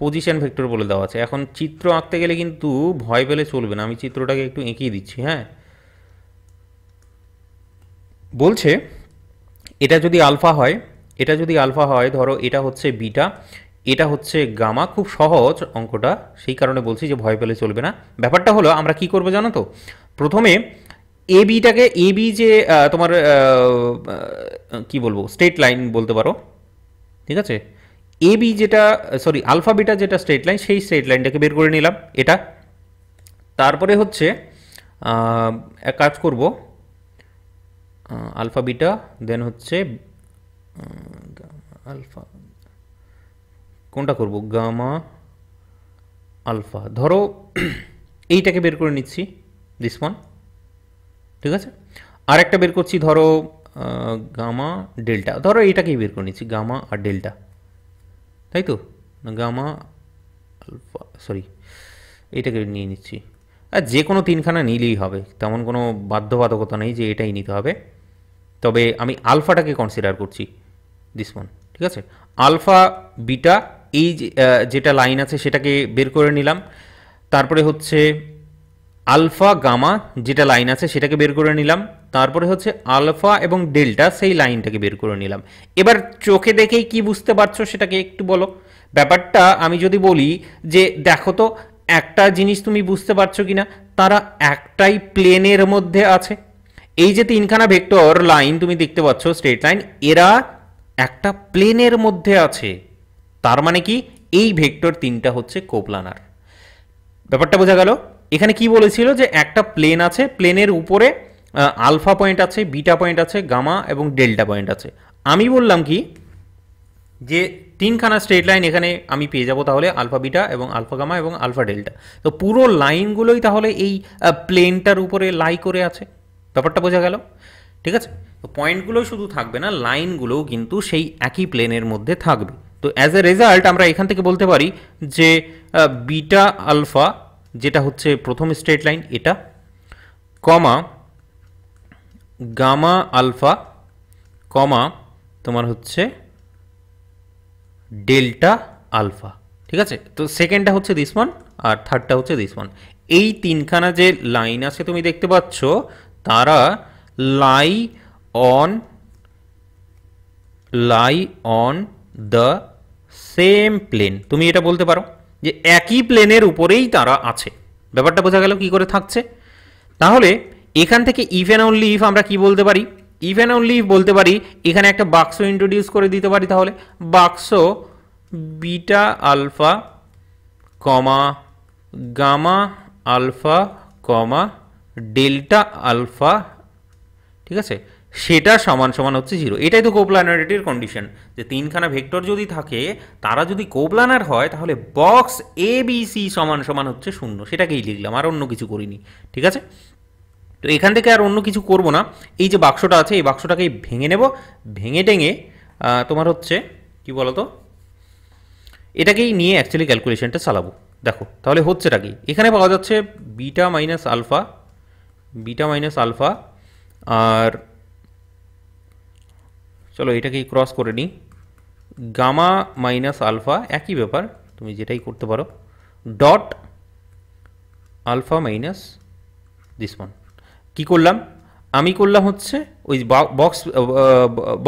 পজিশন ভেক্টর বলে দেওয়া আছে এখন চিত্র আঁকতে গেলে কিন্তু ভয় পেলে চলবে না আমি চিত্রটাকে একটু এঁকেই দিচ্ছি হ্যাঁ বলছে এটা যদি আলফা হয় এটা যদি আলফা হয় ধরো এটা হচ্ছে বিটা এটা হচ্ছে গামা খুব সহজ অঙ্কটা সেই কারণে বলছি যে ভয় পেলে চলবে না ব্যাপারটা হলো আমরা কি করবো জানো তো প্রথমে এ বিটাকে এ বি যে তোমার কি বলবো স্ট্রেট লাইন বলতে পারো ঠিক আছে এ বি যেটা সরি আলফা বিটা যেটা স্ট্রেট লাইন সেই স্ট্রেট লাইনটাকে বের করে নিলাম এটা তারপরে হচ্ছে এক কাজ করবো আলফা বিটা দেন হচ্ছে আলফা কোনটা করব গামা আলফা ধরো এইটাকে বের করে নিচ্ছি দিস ওয়ান ঠিক আছে আর একটা বের করছি ধরো গামা ডেল্টা ধরো এইটাকেই বের করে নিচ্ছি গামা আর ডেল্টা তাই তো গামা আলফা সরি এইটাকে নিয়ে নিচ্ছি আর যে কোনো তিনখানা নিলেই হবে তেমন কোনো বাধ্যবাধকতা নেই যে এটাই নিতে হবে তবে আমি আলফাটাকে কনসিডার করছি দিস ওয়ান ঠিক আছে আলফা বিটা এই যেটা লাইন আছে সেটাকে বের করে নিলাম তারপরে হচ্ছে আলফা গামা যেটা লাইন আছে সেটাকে বের করে নিলাম তারপরে হচ্ছে আলফা এবং ডেল্টা সেই লাইনটাকে বের করে নিলাম এবার চোখে দেখেই কি বুঝতে পারছো সেটাকে একটু বলো ব্যাপারটা আমি যদি বলি যে দেখো তো একটা জিনিস তুমি বুঝতে পারছো কি না তারা একটাই প্লেনের মধ্যে আছে এই যে তিনখানা ভেক্টর লাইন তুমি দেখতে পাচ্ছ স্ট্রেট লাইন এরা একটা প্লেনের মধ্যে আছে তার মানে কি এই ভেক্টর তিনটা হচ্ছে কোপলানার ব্যাপারটা বোঝা গেল এখানে কি বলেছিল যে একটা প্লেন আছে প্লেনের উপরে আলফা পয়েন্ট আছে বিটা পয়েন্ট আছে গামা এবং ডেল্টা পয়েন্ট আছে আমি বললাম কি যে তিনখানা স্ট্রেট লাইন এখানে আমি পেয়ে যাব তাহলে আলফা বিটা এবং আলফা গামা এবং আলফা ডেল্টা তো পুরো লাইনগুলোই তাহলে এই প্লেনটার উপরে লাই করে আছে ব্যাপারটা বোঝা গেল ঠিক আছে তো পয়েন্টগুলো শুধু থাকবে না লাইনগুলোও কিন্তু সেই একই প্লেনের মধ্যে থাকবে তো অ্যাজ এ রেজাল্ট আমরা এখান থেকে বলতে পারি যে বিটা আলফা যেটা হচ্ছে প্রথম স্ট্রেট লাইন এটা কমা গামা আলফা কমা তোমার হচ্ছে ডেল্টা আলফা ঠিক আছে তো সেকেন্ডটা হচ্ছে দিস ওয়ান আর থার্ডটা হচ্ছে দিস ওয়ান এই তিনখানা যে লাইন আছে তুমি দেখতে পাচ্ছ তারা lie on lie on the same plane তুমি এটা বলতে পারো যে একই প্লেনের উপরেই তারা আছে ব্যাপারটা বোঝা গেল কি করে থাকছে তাহলে এখান থেকে ইফ অ্যান্ড অনলি ইফ আমরা কি বলতে পারি ইফ অ্যান্ড অনলি ইফ বলতে পারি এখানে একটা বাক্স ইন্ট্রোডিউস করে দিতে পারি তাহলে বাক্স beta alpha comma gamma alpha comma delta alpha ঠিক আছে সেটা সমান সমান হচ্ছে জিরো এটাই তো কোপ্লানারিটির কন্ডিশন যে তিনখানা ভেক্টর যদি থাকে তারা যদি কোপ্লানার হয় তাহলে বক্স এ বি সি সমান সমান হচ্ছে শূন্য সেটাকেই লিখলাম আর অন্য কিছু করিনি ঠিক আছে তো এখান থেকে আর অন্য কিছু করব না এই যে বাক্সটা আছে এই বাক্সটাকেই ভেঙে নেব ভেঙে টেঙে তোমার হচ্ছে কি বলতো এটাকেই নিয়ে অ্যাকচুয়ালি ক্যালকুলেশনটা চালাবো দেখো তাহলে হচ্ছেটা কি এখানে পাওয়া যাচ্ছে beta minus alpha beta minus alpha আর চলো এটাকে ক্রস করে নিই গামা মাইনাস আলফা একই ব্যাপার তুমি যেটাই করতে পারো dot alpha minus this one কী করলাম আমি করলাম হচ্ছে ওই বক্স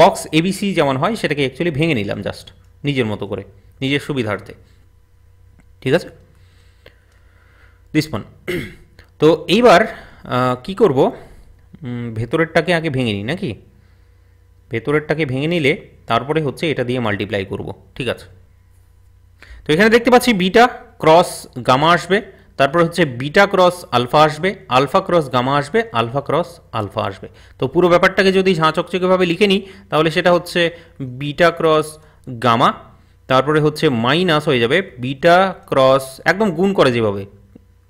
বক্স এবিসি যেমন হয় সেটাকে অ্যাকচুয়ালি ভেঙে নিলাম জাস্ট নিজের মতো করে নিজের সুবিধার্থে ঠিক আছে দিস ওয়ান তো এইবার কি করব ভেতরেরটাকে আগে ভেঙে নিই নাকি ভেতরেরটাকে ভেঙে নিলে তারপরে হচ্ছে এটা দিয়ে মাল্টিপ্লাই করব ঠিক আছে তো এখানে দেখতে পাচ্ছি বিটা ক্রস গামা আসবে তারপরে হচ্ছে বিটা ক্রস আলফা আসবে আলফা ক্রস গামা আসবে আলফা ক্রস আলফা আসবে তো পুরো ব্যাপারটাকে যদি ঝাঁচকচকেভাবে লিখে নিই তাহলে সেটা হচ্ছে বিটা ক্রস গামা তারপরে হচ্ছে মাইনাস হয়ে যাবে বিটা ক্রস একদম গুণ করে যেভাবে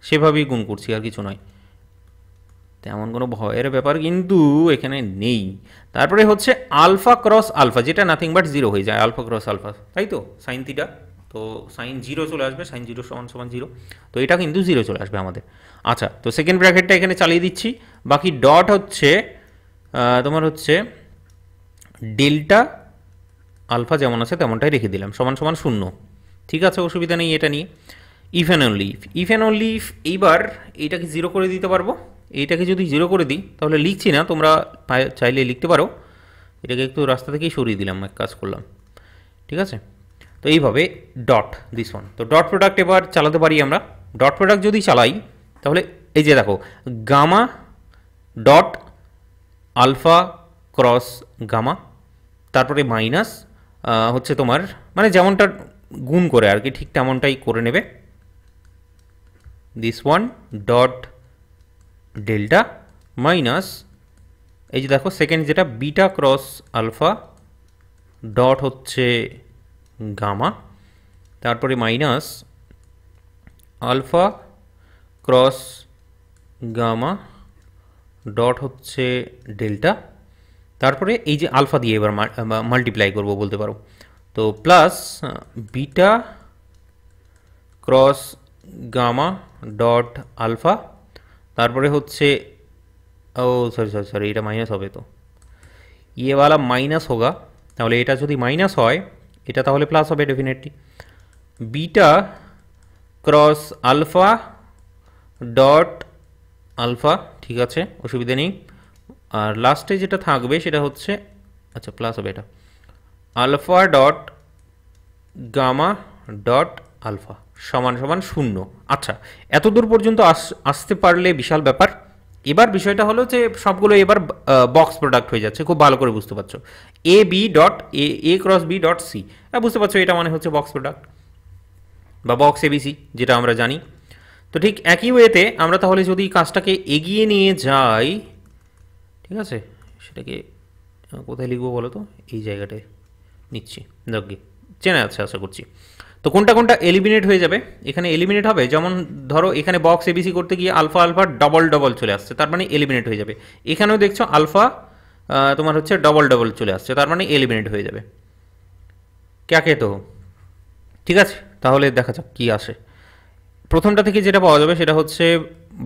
সেভাবেই গুণ করছি আর কিছু নয় তেমন কোনো ভয়ের ব্যাপার কিন্তু এখানে নেই তারপরে হচ্ছে আলফা ক্রস আলফা যেটা নাথিং বাট জিরো হয়ে যায় আলফা ক্রস আলফা তাই তো সাইন থিটা তো সাইন জিরো চলে আসবে সাইন জিরো সমান সমান জিরো তো এটা কিন্তু জিরো চলে আসবে আমাদের আচ্ছা তো সেকেন্ড ব্র্যাকেটটা এখানে চালিয়ে দিচ্ছি বাকি ডট হচ্ছে তোমার হচ্ছে ডেল্টা আলফা যেমন আছে তেমনটাই রেখে দিলাম সমান সমান শূন্য ঠিক আছে অসুবিধা নেই এটা নিয়ে if and only if if and only if এইবার এইটাকে জিরো করে দিতে পারবো এইটাকে যদি জিরো করে দিই তাহলে লিখছি না তোমরা চাইলে লিখতে পারো এটাকে একটু রাস্তা থেকেই সরিয়ে দিলাম এক কাজ করলাম ঠিক আছে তো এইভাবে ডট দিস ওয়ান তো ডট প্রোডাক্ট এবার চালাতে পারি আমরা ডট প্রোডাক্ট যদি চালাই তাহলে এই যে দেখো gamma dot alpha cross gamma তারপরে মাইনাস হচ্ছে তোমার মানে যেমনটা গুণ করে আর কি ঠিক তেমনটাই করে নেবে this one dot delta minus এই যে দেখো সেকেন্ড যেটা বিটা ক্রস আলফা ডট হচ্ছে গামা তারপরে minus alpha cross gamma dot হচ্ছে ডেল্টা তারপরে এই যে আলফা দিয়ে এবার মাল্টিপ্লাই করব বলতে পারো তো plus beta cross gamma dot alpha তারপরে হচ্ছে ও সরি সরি সরি এটা মাইনাস হবে তো ইয়েওয়ালা মাইনাস হোগা তাহলে এটা যদি মাইনাস হয় এটা তাহলে প্লাস হবে definitely beta cross alpha dot alpha ঠিক আছে অসুবিধা নেই আর লাস্টে যেটা থাকবে সেটা হচ্ছে আচ্ছা প্লাস হবে এটা alpha dot gamma dot alpha সমান সমান শূন্য আচ্ছা এত দূর পর্যন্ত আসতে পারলে বিশাল ব্যাপার এবার বিষয়টা হলো যে সবগুলো এবার বক্স প্রোডাক্ট হয়ে যাচ্ছে খুব ভালো করে বুঝতে পারছো A B dot A A cross B dot C বুঝতে পারছো এটা মানে হচ্ছে বক্স প্রোডাক্ট বা বক্স এবিসি যেটা আমরা জানি তো ঠিক একই ওয়েতে আমরা তাহলে যদি কাজটাকে এগিয়ে নিয়ে যাই ঠিক আছে সেটাকে কোথায় লিখবো বলো তো এই জায়গাটায় নিচ্ছি যজ্ঞে চেনা আছে আশা করছি তো কোনটা কোনটা এলিমিনেট হয়ে যাবে এখানে এলিমিনেট হবে যেমন ধরো এখানে বক্স এবিসি করতে গিয়ে আলফা আলফা ডবল ডবল চলে আসছে তার মানে এলিমিনেট হয়ে যাবে এখানেও দেখছো আলফা তোমার হচ্ছে ডবল ডবল চলে আসছে তার মানে এলিমিনেট হয়ে যাবে ক্যাকে তো ঠিক আছে তাহলে দেখা যাক কী আসে প্রথমটা থেকে যেটা পাওয়া যাবে সেটা হচ্ছে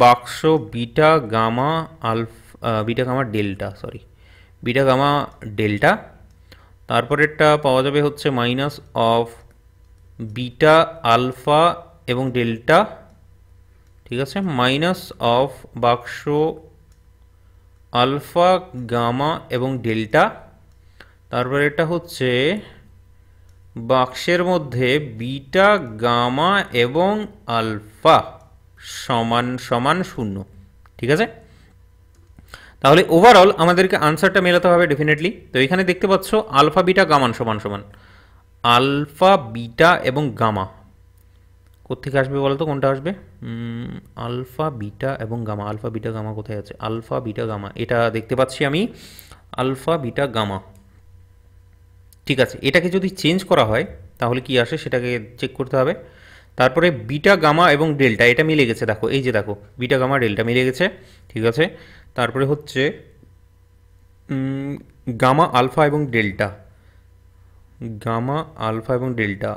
বাক্স beta gamma alpha beta gamma delta sorry beta gamma delta তারপরেরটা পাওয়া যাবে হচ্ছে মাইনাস অফ বিটা আলফা এবং ডেল্টা ঠিক আছে মাইনাস অফ বাক্স আলফা গামা এবং ডেল্টা তারপরে এটা হচ্ছে বাক্সের মধ্যে বিটা গামা এবং আলফা সমান সমান শূন্য ঠিক আছে তাহলে ওভারঅল আমাদেরকে আনসারটা মেলাতে হবে ডেফিনেটলি তো এখানে দেখতে পাচ্ছ আলফা বিটা গামান সমান সমান আলফা বিটা এবং গামা কোথেকে আসবে বলো তো কোনটা আসবে আলফা বিটা এবং গামা আলফা বিটা গামা কোথায় আছে আলফা বিটা গামা এটা দেখতে পাচ্ছি আমি আলফা বিটা গামা ঠিক আছে এটাকে যদি চেঞ্জ করা হয় তাহলে কি আসে সেটাকে চেক করতে হবে তারপরে বিটা গামা এবং ডেল্টা এটা মিলে গেছে দেখো এই যে দেখো বিটা গামা ডেল্টা মিলে গেছে ঠিক আছে তারপরে হচ্ছে গামা আলফা এবং ডেল্টা গামা আলফা এবং ডেল্টা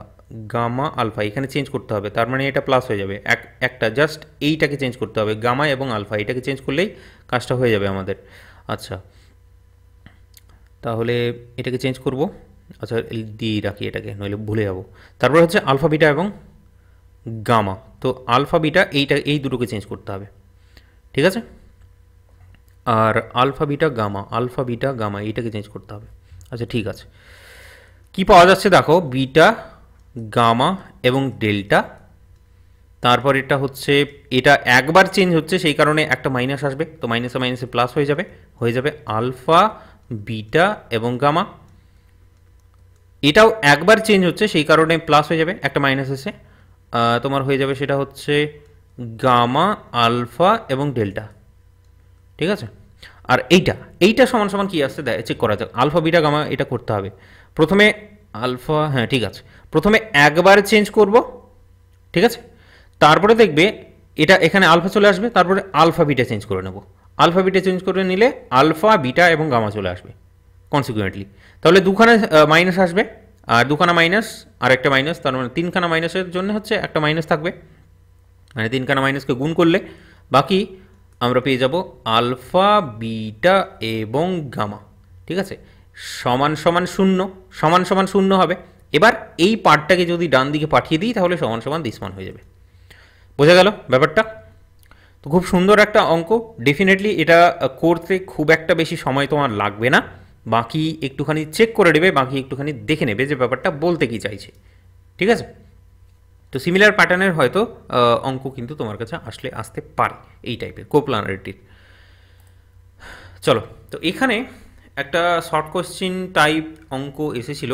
গামা আলফা এখানে চেঞ্জ করতে হবে তার মানে এটা প্লাস হয়ে যাবে এক একটা জাস্ট এইটাকে চেঞ্জ করতে হবে গামা এবং আলফা এটাকে চেঞ্জ করলেই কাজটা হয়ে যাবে আমাদের আচ্ছা তাহলে এটাকে চেঞ্জ করব আচ্ছা দিয়ে রাখি এটাকে নইলে ভুলে যাব তারপর হচ্ছে আলফা বিটা এবং গামা তো আলফা বিটা এইটা এই দুটোকে চেঞ্জ করতে হবে ঠিক আছে আর alpha beta gamma alpha beta gamma এইটাকে চেঞ্জ করতে হবে আচ্ছা ঠিক আছে কি পাওয়া যাচ্ছে দেখো বিটা গামা এবং ডেল্টা তারপর এটা হচ্ছে এটা একবার চেঞ্জ হচ্ছে সেই কারণে একটা মাইনাস আসবে তো মাইনাসে মাইনাসে প্লাস হয়ে যাবে হয়ে যাবে আলফা বিটা এবং গামা এটাও একবার চেঞ্জ হচ্ছে সেই কারণে প্লাস হয়ে যাবে একটা মাইনাস এসে তোমার হয়ে যাবে সেটা হচ্ছে গামা আলফা এবং ডেল্টা ঠিক আছে আর এইটা এইটা সমান সমান কী আসছে চেক করা যাক আলফা বিটা গামা এটা করতে হবে প্রথমে আলফা হ্যাঁ ঠিক আছে প্রথমে একবার চেঞ্জ করব ঠিক আছে তারপরে দেখবে এটা এখানে আলফা চলে আসবে তারপরে আলফা বিটা চেঞ্জ করে নেব আলফা বিটা চেঞ্জ করে নিলে আলফা বিটা এবং গামা চলে আসবে কনসিকুয়েন্টলি তাহলে দুখানা মাইনাস আসবে আর দুখানা মাইনাস আর একটা মাইনাস তার মানে তিনখানা মাইনাসের জন্য হচ্ছে একটা মাইনাস থাকবে মানে তিনখানা মাইনাসকে গুণ করলে বাকি আমরা পেয়ে যাব আলফা বিটা এবং গামা ঠিক আছে সমান সমান শূন্য সমান সমান শূন্য হবে এবার এই পার্টটাকে যদি ডান দিকে পাঠিয়ে দিই তাহলে সমান সমান দিসমান হয়ে যাবে বোঝা গেল ব্যাপারটা তো খুব সুন্দর একটা অঙ্ক ডেফিনেটলি এটা করতে খুব একটা বেশি সময় তোমার লাগবে না বাকি একটুখানি চেক করে নেবে বাকি একটুখানি দেখে নেবে যে ব্যাপারটা বলতে কি চাইছে ঠিক আছে তো সিমিলার প্যাটার্নের হয়তো অঙ্ক কিন্তু তোমার কাছে আসলে আসতে পারে এই টাইপের কোপ্লানারিটির চলো তো এখানে একটা শর্ট কোশ্চিন টাইপ অঙ্ক এসেছিল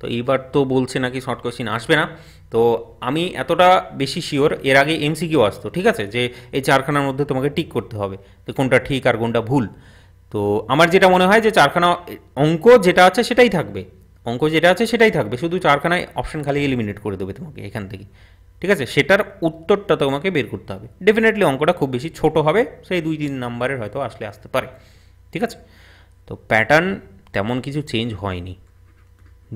তো এইবার তো বলছে নাকি শর্ট কোশ্চিন আসবে না তো আমি এতটা বেশি শিওর এর আগে এমসিকিউ আসতো ঠিক আছে যে এই চারখানার মধ্যে তোমাকে টিক করতে হবে তো কোনটা ঠিক আর কোনটা ভুল তো আমার যেটা মনে হয় যে চারখানা অঙ্ক যেটা আছে সেটাই থাকবে অঙ্ক যেটা আছে সেটাই থাকবে শুধু চারখানায় অপশন খালি এলিমিনেট করে দেবে তোমাকে এখান থেকে ঠিক আছে সেটার উত্তরটা তোমাকে বের করতে হবে ডেফিনেটলি অঙ্কটা খুব বেশি ছোট হবে সেই দুই তিন নাম্বারের হয়তো আসলে আসতে পারে ঠিক আছে তো প্যাটার্ন তেমন কিছু চেঞ্জ হয়নি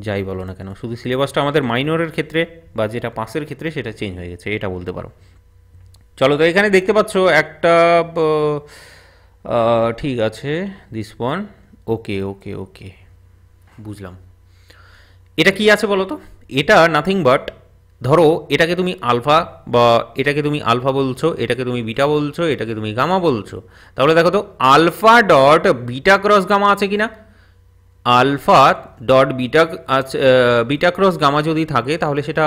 যাই বলো না কেন শুধু সিলেবাসটা আমাদের মাইনরের ক্ষেত্রে বা যেটা পাসের ক্ষেত্রে সেটা চেঞ্জ হয়ে গেছে এটা বলতে পারো চলো তো এখানে দেখতে পাচ্ছ একটা ঠিক আছে দিস ওয়ান ওকে ওকে ওকে বুঝলাম এটা কি আছে বলো তো এটা নাথিং বাট ধরো এটাকে তুমি আলফা বা এটাকে তুমি আলফা বলছো এটাকে তুমি বিটা বলছো এটাকে তুমি গামা বলছো তাহলে দেখো তো alpha dot beta cross gamma আছে কি না আলফা ডট বিটা আছে বিটা ক্রস গামা যদি থাকে তাহলে সেটা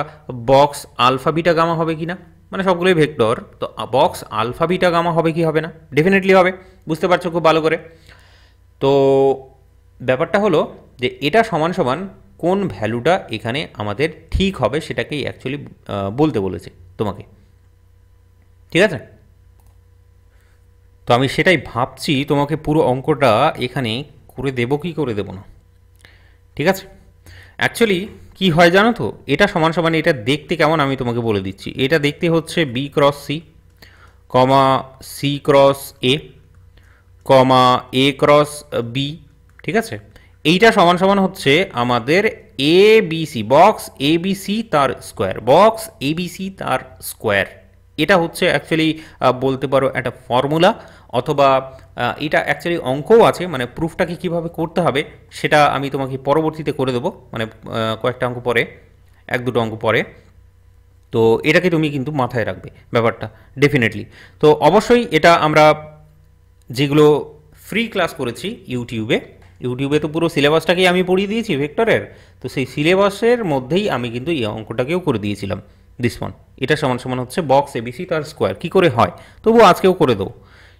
বক্স আলফা বিটা গামা হবে কি না মানে সবগুলোই ভেক্টর তো বক্স আলফা বিটা গামা হবে কি হবে না ডেফিনেটলি হবে বুঝতে পারছো খুব ভালো করে তো ব্যাপারটা হলো যে এটা সমান সমান কোন ভ্যালুটা এখানে আমাদের ঠিক হবে সেটাকেই অ্যাকচুয়ালি বলতে বলেছে তোমাকে ঠিক আছে তো আমি সেটাই ভাবছি তোমাকে পুরো অঙ্কটা এখানে করে দেব কি করে দেব না ঠিক আছে অ্যাকচুয়ালি কি হয় জানো তো এটা সমান সমান এটা দেখতে কেমন আমি তোমাকে বলে দিচ্ছি এটা দেখতে হচ্ছে B cross C comma C cross A comma A cross B ঠিক আছে এইটা সমান সমান হচ্ছে আমাদের A BC box A BC তার স্কোয়ার বক্স এ বিসি তার স্কোয়ার এটা হচ্ছে অ্যাকচুয়ালি বলতে পারো একটা ফর্মুলা অথবা এটা অ্যাকচুয়ালি অঙ্কও আছে মানে প্রুফটাকে কিভাবে করতে হবে সেটা আমি তোমাকে পরবর্তীতে করে দেবো মানে কয়েকটা অঙ্ক পরে এক দুটো অঙ্ক পরে তো এটাকে তুমি কিন্তু মাথায় রাখবে ব্যাপারটা ডেফিনেটলি তো অবশ্যই এটা আমরা যেগুলো ফ্রি ক্লাস করেছি ইউটিউবে ইউটিউবে তো পুরো সিলেবাসটাকেই আমি পড়িয়ে দিয়েছি ভেক্টরের তো সেই সিলেবাসের মধ্যেই আমি কিন্তু এই অঙ্কটাকেও করে দিয়েছিলাম দিস ওয়ান এটা সমান সমান হচ্ছে বক্স এবিসি তার স্কোয়ার কী করে হয় তবু আজকেও করে দেবো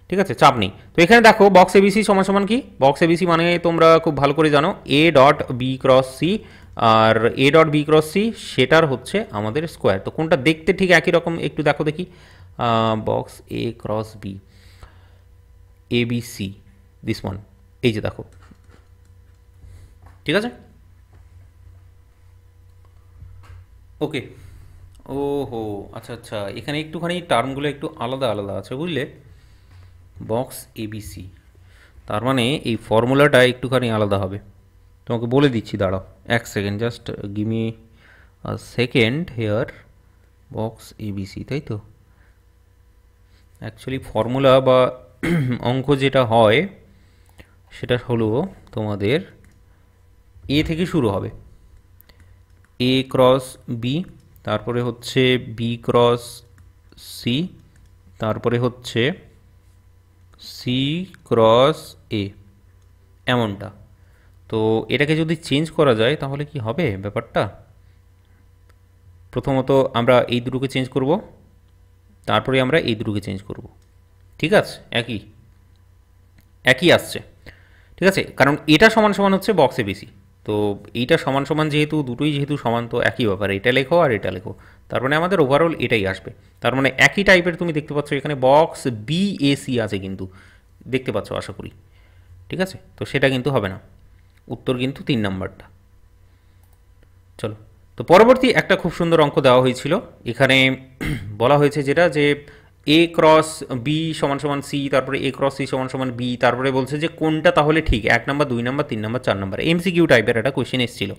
ঠিক আছে চাপ নেই তো এখানে দেখো বক্স এবিসি সমান সমান কি বক্স এবিসি মানে তোমরা খুব ভালো করে জানো A dot B cross C আর A dot B cross C সেটার হচ্ছে আমাদের স্কোয়ার তো কোনটা দেখতে ঠিক একই রকম একটু দেখো দেখি box A cross B A B C this one এই যে দেখো ঠিক আছে ওকে ও হো আচ্ছা আচ্ছা এখানে একটুখানি টার্মগুলো একটু আলাদা আলাদা আছে বুঝলে বক্স এবিসি তার মানে এই ফর্মুলাটা একটুখানি আলাদা হবে তোমাকে বলে দিচ্ছি দাঁড়াও এক second just give me second here box ABC তাই তো অ্যাকচুয়ালি ফর্মুলা বা অঙ্ক যেটা হয় সেটা হলো তোমাদের এ থেকে শুরু হবে এ ক্রস বি তারপরে হচ্ছে বি ক্রস সি তারপরে হচ্ছে সি ক্রস এ এমনটা তো এটাকে যদি চেঞ্জ করা যায় তাহলে কি হবে ব্যাপারটা প্রথমত আমরা এই দুটোকে চেঞ্জ করব তারপরে আমরা এই দুটোকে চেঞ্জ করব ঠিক আছে একই একই আসছে ঠিক আছে কারণ এটা সমান সমান হচ্ছে বক্সে বেশি তো এইটা সমান সমান যেহেতু দুটোই যেহেতু সমান তো একই ব্যাপার এটা লেখো আর এটা লেখো তার মানে আমাদের ওভারঅল এটাই আসবে তার মানে একই টাইপের তুমি দেখতে পাচ্ছ এখানে বক্স বি এ সি আছে কিন্তু দেখতে পাচ্ছ আশা করি ঠিক আছে তো সেটা কিন্তু হবে না উত্তর কিন্তু তিন নাম্বারটা চলো তো পরবর্তী একটা খুব সুন্দর অঙ্ক দেওয়া হয়েছিল এখানে বলা হয়েছে যেটা যে এ ক্রস বি সমান সমান সি তারপরে এ ক্রস সি সমান সমান বি তারপরে বলছে যে কোনটা তাহলে ঠিক এক নম্বর দুই নাম্বার তিন নম্বর চার নাম্বার এমসিকিউ টাইপের একটা কোয়েশ্চেন এসেছিল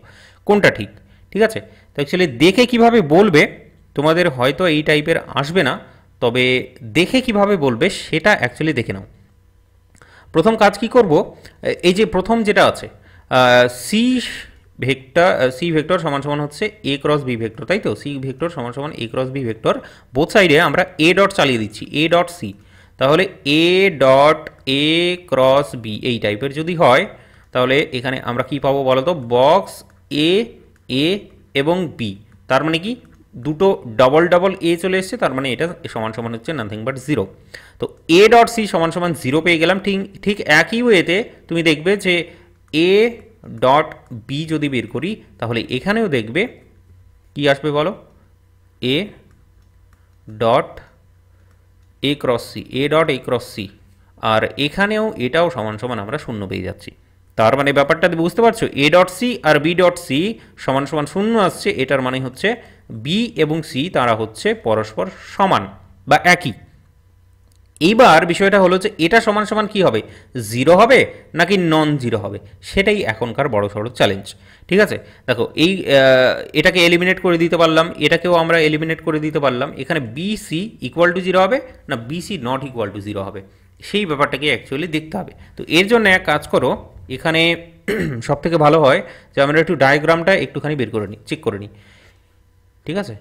কোনটা ঠিক ঠিক আছে তো অ্যাকচুয়ালি দেখে কিভাবে বলবে তোমাদের হয়তো এই টাইপের আসবে না তবে দেখে কিভাবে বলবে সেটা অ্যাকচুয়ালি দেখে নাও প্রথম কাজ কি করব এই যে প্রথম যেটা আছে সি ভেক্টর সি ভেক্টর সমান সমান হচ্ছে এ ক্রস বি ভেক্টর তাই তো সি ভেক্টর সমান সমান A cross B vector both সাইডে আমরা এ ডট চালিয়ে দিচ্ছি এ ডট সি তাহলে A dot A cross B এই টাইপের যদি হয় তাহলে এখানে আমরা কি পাবো বলো তো বক্স এ এ এবং বি তার মানে কি দুটো ডবল ডবল এ চলে এসছে তার মানে এটা সমান সমান হচ্ছে নাথিং বাট জিরো তো এ ডট সি সমান সমান জিরো পেয়ে গেলাম ঠিক ঠিক একই ওয়েতে তুমি দেখবে যে এ ডট বি যদি বের করি তাহলে এখানেও দেখবে কি আসবে বলো A dot A cross C A dot A cross C আর এখানেও এটাও সমান সমান আমরা শূন্য পেয়ে যাচ্ছি তার মানে ব্যাপারটা বুঝতে পারছো এ ডট সি আর বি ডট সি সমান সমান শূন্য আসছে এটার মানে হচ্ছে বি এবং সি তারা হচ্ছে পরস্পর সমান বা একই এইবার বিষয়টা হলো যে এটা সমান সমান কি হবে জিরো হবে নাকি নন জিরো হবে সেটাই এখনকার বড় সড়ো চ্যালেঞ্জ ঠিক আছে দেখো এই এটাকে এলিমিনেট করে দিতে পারলাম এটাকেও আমরা এলিমিনেট করে দিতে পারলাম এখানে বিসি ইকুয়াল টু জিরো হবে না BC not equal to zero হবে সেই ব্যাপারটাকে অ্যাকচুয়ালি দেখতে হবে তো এর জন্য এক কাজ করো এখানে সব থেকে ভালো হয় যে আমরা একটু ডায়াগ্রামটা একটুখানি বের করে নিই চেক করে নিই ঠিক আছে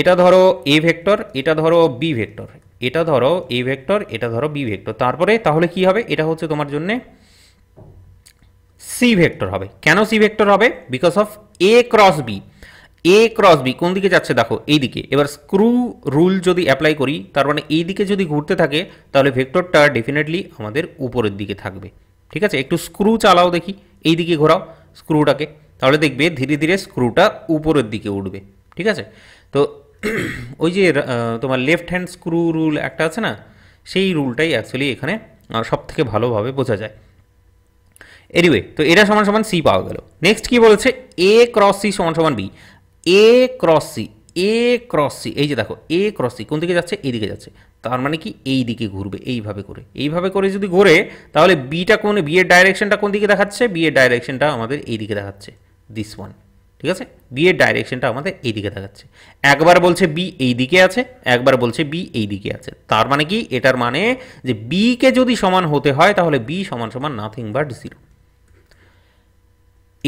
এটা ধরো এ ভেক্টর এটা ধরো বি ভেক্টর এটা ধরো এ ভেক্টর এটা ধরো বি ভেক্টর তারপরে তাহলে কি হবে এটা হচ্ছে তোমার জন্যে সি ভেক্টর হবে কেন সি ভেক্টর হবে because of A cross B A cross B কোন দিকে যাচ্ছে দেখো এই দিকে এবার স্ক্রু রুল যদি অ্যাপ্লাই করি তার মানে এই দিকে যদি ঘুরতে থাকে তাহলে ভেক্টরটা ডেফিনেটলি আমাদের উপরের দিকে থাকবে ঠিক আছে একটু স্ক্রু চালাও দেখি এই দিকে ঘোরাও স্ক্রুটাকে তাহলে দেখবে ধীরে ধীরে স্ক্রুটা উপরের দিকে উঠবে ঠিক আছে তো ওই যে তোমার লেফট হ্যান্ড স্ক্রু রুল একটা আছে না সেই রুলটাই অ্যাকচুয়ালি এখানে সব থেকে ভালোভাবে বোঝা যায় এনিওয়ে তো এটা সমান সমান সি পাওয়া গেল নেক্সট কি বলেছে এ ক্রস সি সমান সমান B A cross C A cross C এই যে দেখো এ ক্রস সি কোন দিকে যাচ্ছে এই দিকে যাচ্ছে তার মানে কি এই দিকে ঘুরবে এইভাবে করে এইভাবে করে যদি ঘোরে তাহলে বিটা কোন বিয়ের ডাইরেকশনটা কোন দিকে দেখাচ্ছে বিয়ের ডাইরেকশনটা আমাদের এই দিকে দেখাচ্ছে দিস ওয়ান ঠিক আছে বি এর ডাইরেকশনটা আমাদের এই দিকে দেখাচ্ছে একবার বলছে বি এই দিকে আছে একবার বলছে বি এই দিকে আছে তার মানে কি এটার মানে যে বিকে যদি সমান হতে হয় তাহলে বি সমান সমান নাথিং বাট জিরো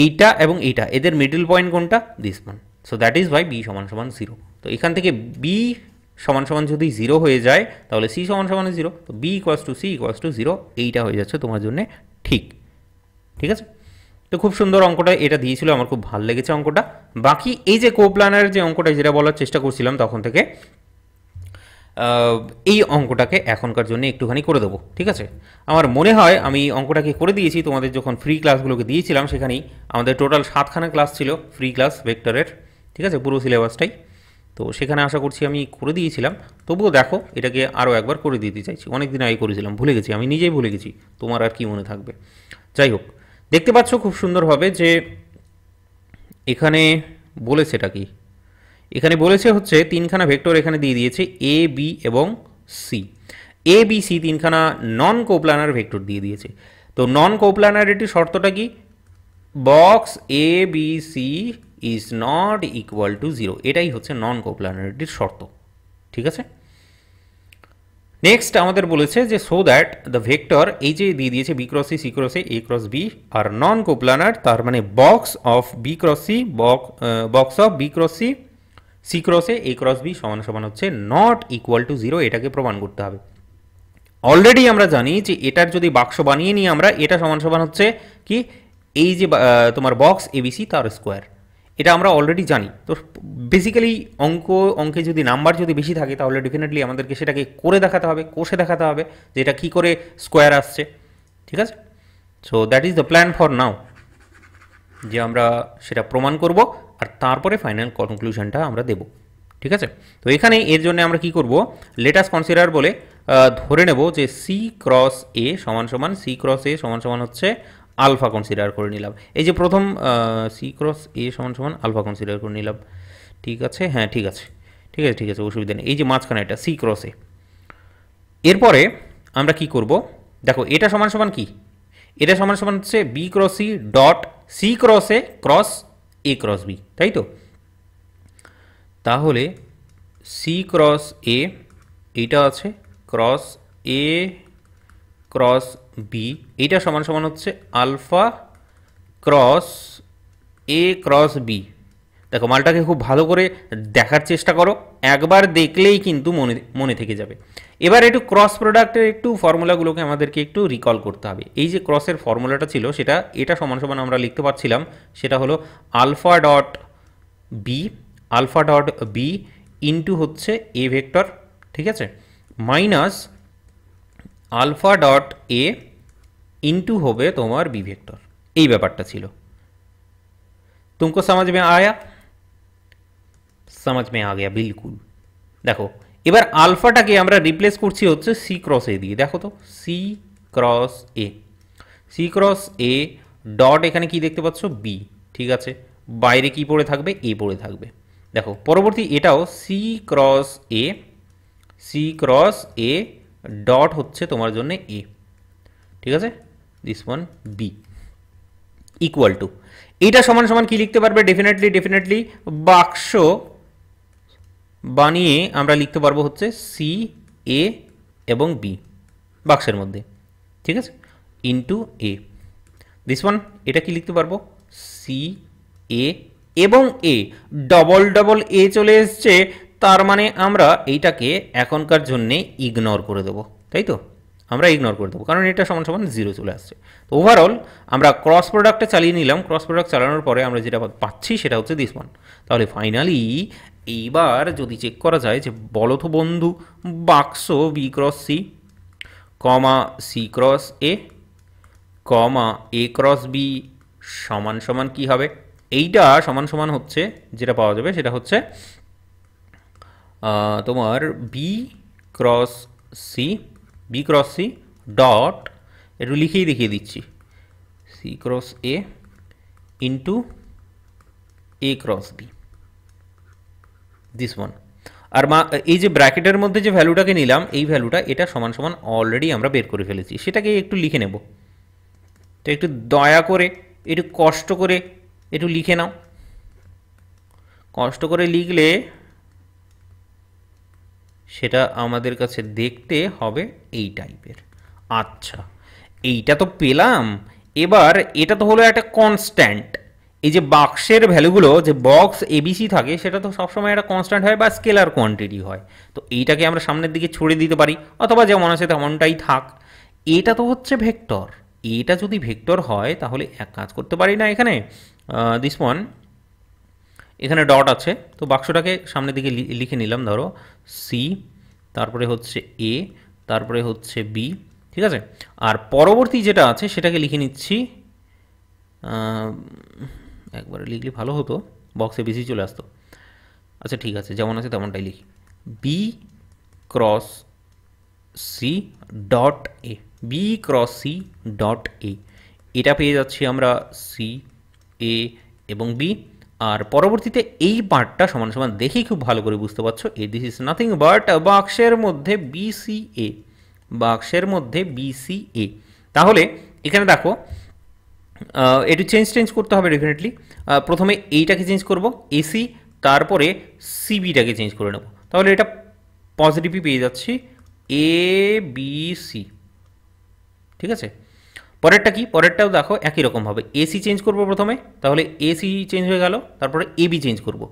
এইটা এবং এইটা এদের মিডল পয়েন্ট কোনটা this one so that is why B সমান সমান জিরো তো এখান থেকে বি সমান সমান যদি জিরো হয়ে যায় তাহলে সি সমান সমান জিরো তো B equals to C equals to zero এইটা হয়ে যাচ্ছে তোমার জন্য ঠিক ঠিক আছে তো খুব সুন্দর অঙ্কটা এটা দিয়েছিল আমার খুব ভালো লেগেছে অঙ্কটা বাকি এই যে কোপ্লানের যে অঙ্কটা যেটা বলার চেষ্টা করছিলাম তখন থেকে এই অঙ্কটাকে এখনকার জন্য একটুখানি করে দেবো ঠিক আছে আমার মনে হয় আমি অঙ্কটাকে করে দিয়েছি তোমাদের যখন ফ্রি ক্লাসগুলোকে দিয়েছিলাম সেখানেই আমাদের টোটাল সাতখানা ক্লাস ছিল ফ্রি ক্লাস ভেক্টরের ঠিক আছে পুরো সিলেবাসটাই তো সেখানে আশা করছি আমি করে দিয়েছিলাম তবুও দেখো এটাকে আরও একবার করে দিতে চাইছি অনেক দিন আগে করেছিলাম ভুলে গেছি আমি নিজেই ভুলে গেছি তোমার আর কি মনে থাকবে যাই হোক দেখতে পাচ্ছ খুব সুন্দরভাবে যে এখানে বলেছে এটা কি এখানে বলেছে হচ্ছে তিনখানা ভেক্টর এখানে দিয়ে দিয়েছে এ বি এবং সি এ বি সি তিনখানা নন কোপ্লানার ভেক্টর দিয়ে দিয়েছে তো নন এটি শর্তটা কি box A B C is not equal to zero এটাই হচ্ছে নন কোপ্লানারিটির শর্ত ঠিক আছে নেক্সট আমাদের বলেছে যে সো দ্যাট দ্য ভেক্টর এই যে দিয়ে দিয়েছে বি ক্রস সি সি ক্রসে এ ক্রস বি আর নন কোপ্লানার তার মানে box of B cross C box of B cross C C ক্রসে এ এ ক্রস বি সমান সমান হচ্ছে নট ইকুয়াল টু জিরো এটাকে প্রমাণ করতে হবে অলরেডি আমরা জানি যে এটার যদি বাক্স বানিয়ে নিই আমরা এটা সমান সমান হচ্ছে কি এই যে তোমার বক্স এবিসি তার স্কোয়ার এটা আমরা অলরেডি জানি তো বেসিক্যালি অঙ্ক অঙ্কে যদি নাম্বার যদি বেশি থাকে তাহলে ডেফিনেটলি আমাদেরকে সেটাকে করে দেখাতে হবে কষে দেখাতে হবে যে এটা কী করে স্কোয়ার আসছে ঠিক আছে so that is the plan for now যে আমরা সেটা প্রমাণ করব আর তারপরে ফাইনাল কনক্লুশনটা আমরা দেব ঠিক আছে তো এখানে এর জন্য আমরা কি করব লেটাস কনসিডার বলে ধরে নেব যে সি ক্রস এ সমান সমান সি ক্রস এ সমান সমান হচ্ছে আলফা কনসিডার করে নিলাম এই যে প্রথম সি ক্রস এ সমান সমান আলফা কনসিডার করে নিলাম ঠিক আছে হ্যাঁ ঠিক আছে ঠিক আছে ঠিক আছে অসুবিধা নেই এই যে মাঝখানে এটা সি ক্রস এ এরপরে আমরা কি করব দেখো এটা সমান সমান কি এটা সমান সমান হচ্ছে B cross C dot C cross A cross A cross B তাই তো তাহলে সি ক্রস এ এইটা আছে ক্রস এ ক্রস বি এইটা সমান সমান হচ্ছে alpha cross A cross B দেখো মালটাকে খুব ভালো করে দেখার চেষ্টা করো একবার দেখলেই কিন্তু মনে মনে থেকে যাবে এবার একটু ক্রস প্রোডাক্টের একটু ফর্মুলাগুলোকে আমাদেরকে একটু রিকল করতে হবে এই যে ক্রসের ফর্মুলাটা ছিল সেটা এটা সমান সমান আমরা লিখতে পারছিলাম সেটা হলো alpha dot B alpha dot B into হচ্ছে এ ভেক্টর ঠিক আছে minus alpha dot A into হবে তোমার বি ভেক্টর এই ব্যাপারটা ছিল तुमको সমাজ में আয়া সমাজ में आ বিলকুল দেখো এবার আলফাটাকে আমরা রিপ্লেস করছি হচ্ছে সি ক্রস এ দিয়ে দেখো তো C cross A C cross A dot এখানে কি দেখতে পাচ্ছ বি ঠিক আছে বাইরে কি পড়ে থাকবে এ পড়ে থাকবে দেখো পরবর্তী এটাও C cross A C cross A dot হচ্ছে তোমার জন্য এ ঠিক আছে this one B equal to এইটা সমান সমান কি লিখতে পারবে ডেফিনেটলি ডেফিনেটলি বাক্স বানিয়ে আমরা লিখতে পারবো হচ্ছে সি এ এবং বি বাক্সের মধ্যে ঠিক আছে ইন্টু এ দিস ওয়ান এটা কি লিখতে পারবো সি এ এবং এ ডবল ডবল এ চলে এসছে তার মানে আমরা এইটাকে এখনকার জন্যে ইগনোর করে দেবো তাই তো আমরা ইগনোর করে দেবো কারণ এটা সমান সমান জিরো চলে আসছে তো ওভারঅল আমরা ক্রস প্রোডাক্টটা চালিয়ে নিলাম ক্রস প্রোডাক্ট চালানোর পরে আমরা যেটা পাচ্ছি সেটা হচ্ছে দিস ওয়ান তাহলে ফাইনালি এইবার যদি চেক করা যায় যে বলথ বন্ধু বাক্স B cross C comma C cross A comma A cross B সমান সমান কী হবে এইটা সমান সমান হচ্ছে যেটা পাওয়া যাবে সেটা হচ্ছে তোমার B cross C B cross C dot একটু লিখেই দেখিয়ে দিচ্ছি C cross A into A cross B this one আর মা এই যে ব্র্যাকেটের মধ্যে যে ভ্যালুটাকে নিলাম এই ভ্যালুটা এটা সমান সমান অলরেডি আমরা বের করে ফেলেছি সেটাকে একটু লিখে নেব তো একটু দয়া করে একটু কষ্ট করে একটু লিখে নাও কষ্ট করে লিখলে সেটা আমাদের কাছে দেখতে হবে এই টাইপের আচ্ছা এইটা তো পেলাম এবার এটা তো হলো একটা কনস্ট্যান্ট এই যে বাক্সের ভ্যালুগুলো যে বক্স এবিসি থাকে সেটা তো সবসময় একটা কনস্ট্যান্ট হয় বা স্কেলার কোয়ান্টিটি হয় তো এইটাকে আমরা সামনের দিকে ছড়িয়ে দিতে পারি অথবা যেমন আছে তেমনটাই থাক এটা তো হচ্ছে ভেক্টর এটা যদি ভেক্টর হয় তাহলে এক কাজ করতে পারি না এখানে দিস ওয়ান এখানে ডট আছে তো বাক্সটাকে সামনের দিকে লিখে নিলাম ধরো সি তারপরে হচ্ছে এ তারপরে হচ্ছে বি ঠিক আছে আর পরবর্তী যেটা আছে সেটাকে লিখে নিচ্ছি একবারে লিখলে ভালো হতো বক্সে বেশি চলে আসতো আচ্ছা ঠিক আছে যেমন আছে তেমনটাই লিখি B cross C dot A B cross C dot A এটা পেয়ে যাচ্ছি আমরা সি এ এবং বি আর পরবর্তীতে এই পার্টটা সমান সমান দেখেই খুব ভালো করে বুঝতে পারছো এ দিস ইজ নাথিং বাট বাক্সের মধ্যে বিসিএ বাক্সের মধ্যে বিসিএ তাহলে এখানে দেখো এটু চেঞ্জ চেঞ্জ করতে হবে ডেফিনেটলি প্রথমে এইটাকে চেঞ্জ করব এসি তারপরে সিবিটাকে চেঞ্জ করে নেব তাহলে এটা পজিটিভই পেয়ে যাচ্ছি এ বি সি ঠিক আছে পরেরটা কি পরেরটাও দেখো একই রকম হবে এসি চেঞ্জ করব প্রথমে তাহলে এসি চেঞ্জ হয়ে গেল তারপরে এবি চেঞ্জ করব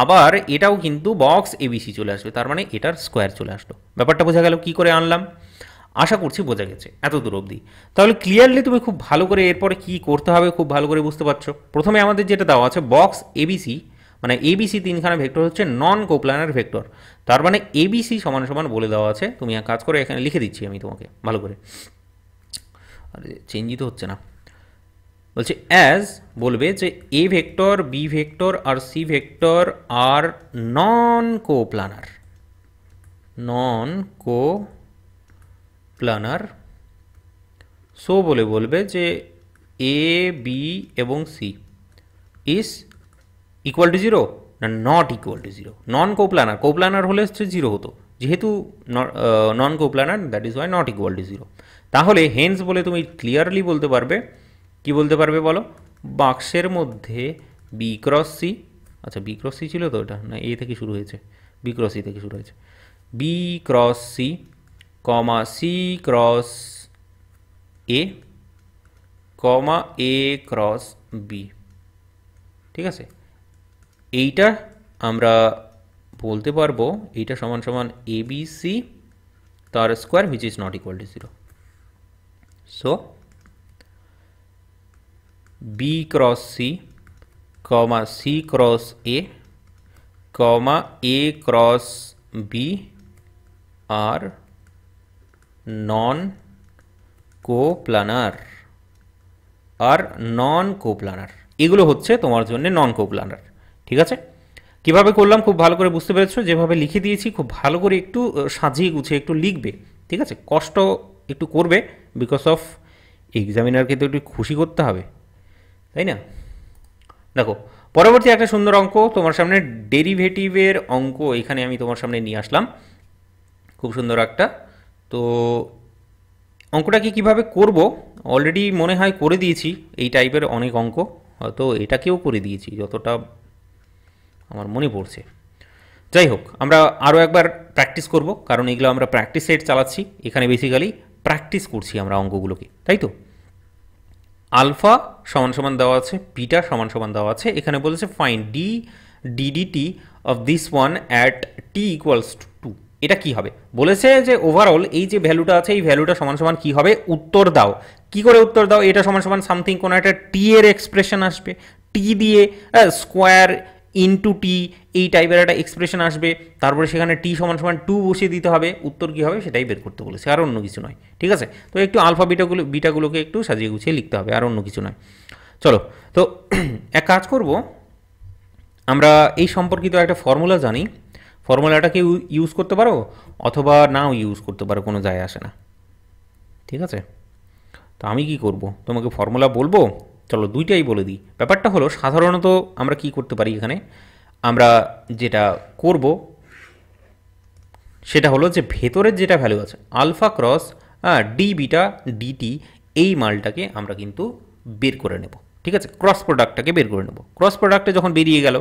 আবার এটাও কিন্তু বক্স এবিসি চলে আসবে তার মানে এটার স্কোয়ার চলে আসলো ব্যাপারটা বোঝা গেল কি করে আনলাম আশা করছি বোঝা গেছে এত দূর অবধি তাহলে ক্লিয়ারলি তুমি খুব ভালো করে এরপরে কি করতে হবে খুব ভালো করে বুঝতে পারছো প্রথমে আমাদের যেটা দেওয়া আছে বক্স এবিসি মানে এবিসি তিনখানা ভেক্টর হচ্ছে নন কোপ্লানার ভেক্টর তার মানে এবিসি সমান সমান বলে দেওয়া আছে তুমি এক কাজ করে এখানে লিখে দিচ্ছি আমি তোমাকে ভালো করে আর চেঞ্জই তো হচ্ছে না বলছে অ্যাজ বলবে যে এ ভেক্টর বি ভেক্টর আর সি ভেক্টর আর non coplanar non coplanar so বলে বলবে যে এ বি এবং C is equal to zero না not equal to zero non coplanar coplanar হলে হচ্ছে জিরো হতো যেহেতু non coplanar that is why not equal to zero তাহলে হেন্স বলে তুমি ক্লিয়ারলি বলতে পারবে কি বলতে পারবে বলো বাক্সের মধ্যে বি ক্রস সি আচ্ছা বি ক্রস সি ছিল তো ওটা না এ থেকে শুরু হয়েছে বি ক্রস সি থেকে শুরু হয়েছে B cross C comma C cross A comma A cross B ঠিক আছে এইটা আমরা বলতে পারবো এইটা সমান সমান এ বি সি তার square which is not equal to zero So, B cross C, comma C cross A, comma A cross B are non coplanar আর নন কোপ্লানার এগুলো হচ্ছে তোমার জন্য নন কোপ্লানার ঠিক আছে কিভাবে করলাম খুব ভালো করে বুঝতে পেরেছো যেভাবে লিখে দিয়েছি খুব ভালো করে একটু সাজিয়ে গুছিয়ে একটু লিখবে ঠিক আছে কষ্ট একটু করবে বিকজ অফ এক্সামিনারকে তো একটু খুশি করতে হবে তাই না দেখো পরবর্তী একটা সুন্দর অঙ্ক তোমার সামনে ডেরিভেটিভের অঙ্ক এখানে আমি তোমার সামনে নিয়ে আসলাম খুব সুন্দর একটা তো অঙ্কটাকে কিভাবে করব অলরেডি মনে হয় করে দিয়েছি এই টাইপের অনেক অঙ্ক হয়তো এটাকেও করে দিয়েছি যতটা আমার মনে পড়ছে যাই হোক আমরা আরও একবার প্র্যাকটিস করব কারণ এগুলো আমরা প্র্যাকটিস সেট চালাচ্ছি এখানে বেসিক্যালি প্র্যাকটিস করছি আমরা অঙ্কগুলোকে তাই তো আলফা সমান সমান দেওয়া আছে পিটা সমান সমান দেওয়া আছে এখানে বলেছে fine D DDT of this one at T equals to এটা কি হবে বলেছে যে ওভারঅল এই যে ভ্যালুটা আছে এই ভ্যালুটা সমান সমান কী হবে উত্তর দাও কি করে উত্তর দাও এটা সমান সমান সামথিং কোনো একটা টি এর এক্সপ্রেশন আসবে টি দিয়ে স্কোয়ার ইনটু টি এই টাইপের একটা এক্সপ্রেশন আসবে তারপরে সেখানে টি সমান সমান টু বসিয়ে দিতে হবে উত্তর কী হবে সেটাই বের করতে বলেছে আর অন্য কিছু নয় ঠিক আছে তো একটু আলফা বিটাগুলো বিটাগুলোকে একটু সাজিয়ে গুছিয়ে লিখতে হবে আর অন্য কিছু নয় চলো তো এক কাজ করব আমরা এই সম্পর্কিত একটা ফর্মুলা জানি ফর্মুলাটাকে ইউজ করতে পারো অথবা নাও ইউজ করতে পারো কোনো যায় আসে না ঠিক আছে তো আমি কি করব তোমাকে ফর্মুলা বলবো চলো দুইটাই বলে দিই ব্যাপারটা হলো সাধারণত আমরা কি করতে পারি এখানে আমরা যেটা করব সেটা হলো যে ভেতরের যেটা ভ্যালু আছে alpha cross D beta DT এই মালটাকে আমরা কিন্তু বের করে নেব ঠিক আছে ক্রস প্রোডাক্টটাকে বের করে নেব ক্রস প্রোডাক্টে যখন বেরিয়ে গেল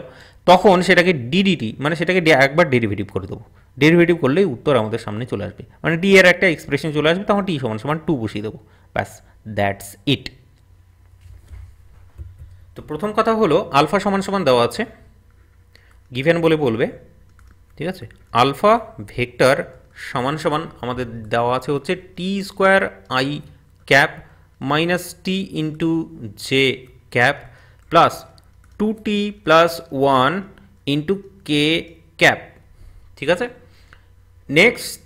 তখন সেটাকে ডিডিটি মানে সেটাকে একবার ডেরিভেটিভ করে দেবো ডেরিভেটিভ করলেই উত্তর আমাদের সামনে চলে আসবে মানে ডি এর একটা এক্সপ্রেশন চলে আসবে তখন টি সমান সমান টু বসিয়ে দেবো ব্যাস দ্যাটস ইট তো প্রথম কথা হলো আলফা সমান সমান দেওয়া আছে গিভেন বলে বলবে ঠিক আছে আলফা ভেক্টর সমান সমান আমাদের দেওয়া আছে হচ্ছে T square I cap minus T into J cap plus two T plus one into K cap ঠিক আছে নেক্সট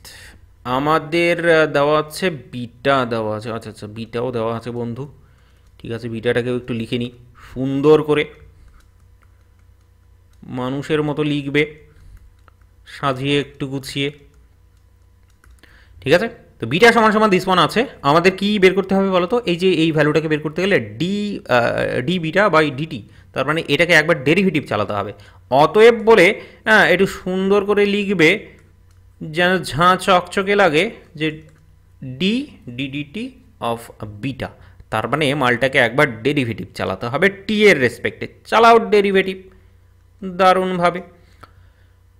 আমাদের দেওয়া আছে বিটা দেওয়া আছে আচ্ছা আচ্ছা বিটাও দেওয়া আছে বন্ধু ঠিক আছে বিটাটাকেও একটু লিখে নিই সুন্দর করে মানুষের মতো লিখবে সাজিয়ে একটু গুছিয়ে ঠিক আছে তো বিটা সমান সমান দিস ওয়ান আছে আমাদের কি বের করতে হবে বলো তো এই যে এই ভ্যালুটাকে বের করতে গেলে D D beta by DT তার মানে এটাকে একবার ডেরিভেটিভ চালাতে হবে অতএব বলে হ্যাঁ একটু সুন্দর করে লিখবে যেন ঝাঁ চকচকে লাগে যে ডি ডিডিটি অফ বিটা তার মানে মালটাকে একবার ডেরিভেটিভ চালাতে হবে টি এর রেসপেক্টে চালাও ডেরিভেটিভ দারুণভাবে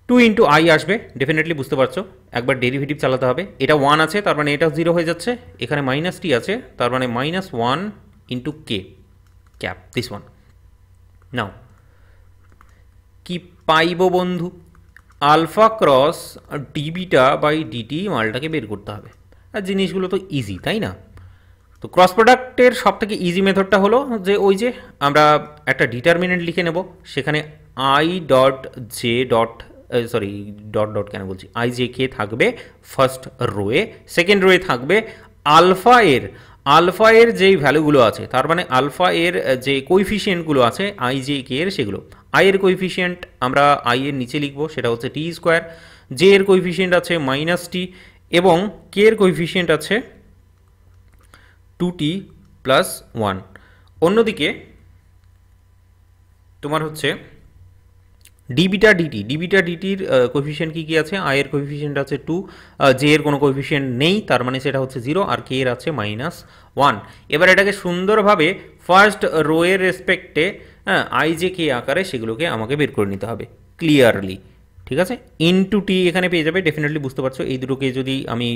টু ইন্টু আই আসবে ডেফিনেটলি বুঝতে পারছো একবার ডেরিভেটিভ চালাতে হবে এটা ওয়ান আছে তার মানে এটা জিরো হয়ে যাচ্ছে এখানে মাইনাস টি আছে তার মানে minus one into K cap this one now কি পাইব বন্ধু alpha cross D beta by DT মালটাকে বের করতে হবে আর জিনিসগুলো তো ইজি তাই না তো ক্রস প্রোডাক্টের সবথেকে ইজি মেথডটা হলো যে ওই যে আমরা একটা ডিটারমিনেন্ট লিখে নেব সেখানে I dot J dot sorry dot dot কেন বলছি আই জে কে থাকবে ফার্স্ট রোয়ে সেকেন্ড রোয়ে থাকবে আলফা এর আলফা এর যেই ভ্যালুগুলো আছে তার মানে আলফা এর যে কোইফিশিয়েন্টগুলো আছে আই জে কে এর সেগুলো আই এর কোইফিশিয়েন্ট আমরা আই এর নিচে লিখবো সেটা হচ্ছে টি স্কোয়ার জে এর কোইফিশিয়েন্ট আছে মাইনাস টি এবং কে এর কোইফিশিয়েন্ট আছে টু টি প্লাস ওয়ান অন্যদিকে তোমার হচ্ছে ডিবিটা ডিটি ডিবিটা ডিটির কোফিসিয়েন্ট কী কী আছে আয়ের কোফিসিয়েন্ট আছে টু জে এর কোনো কোফিসিয়েন্ট নেই তার মানে সেটা হচ্ছে জিরো আর কে এর আছে মাইনাস ওয়ান এবার এটাকে সুন্দরভাবে ফার্স্ট রো এর রেসপেক্টে হ্যাঁ আই যে কে আকারে সেগুলোকে আমাকে বের করে নিতে হবে ক্লিয়ারলি ঠিক আছে ইন টু টি এখানে পেয়ে যাবে ডেফিনেটলি বুঝতে পারছো এই দুটোকে যদি আমি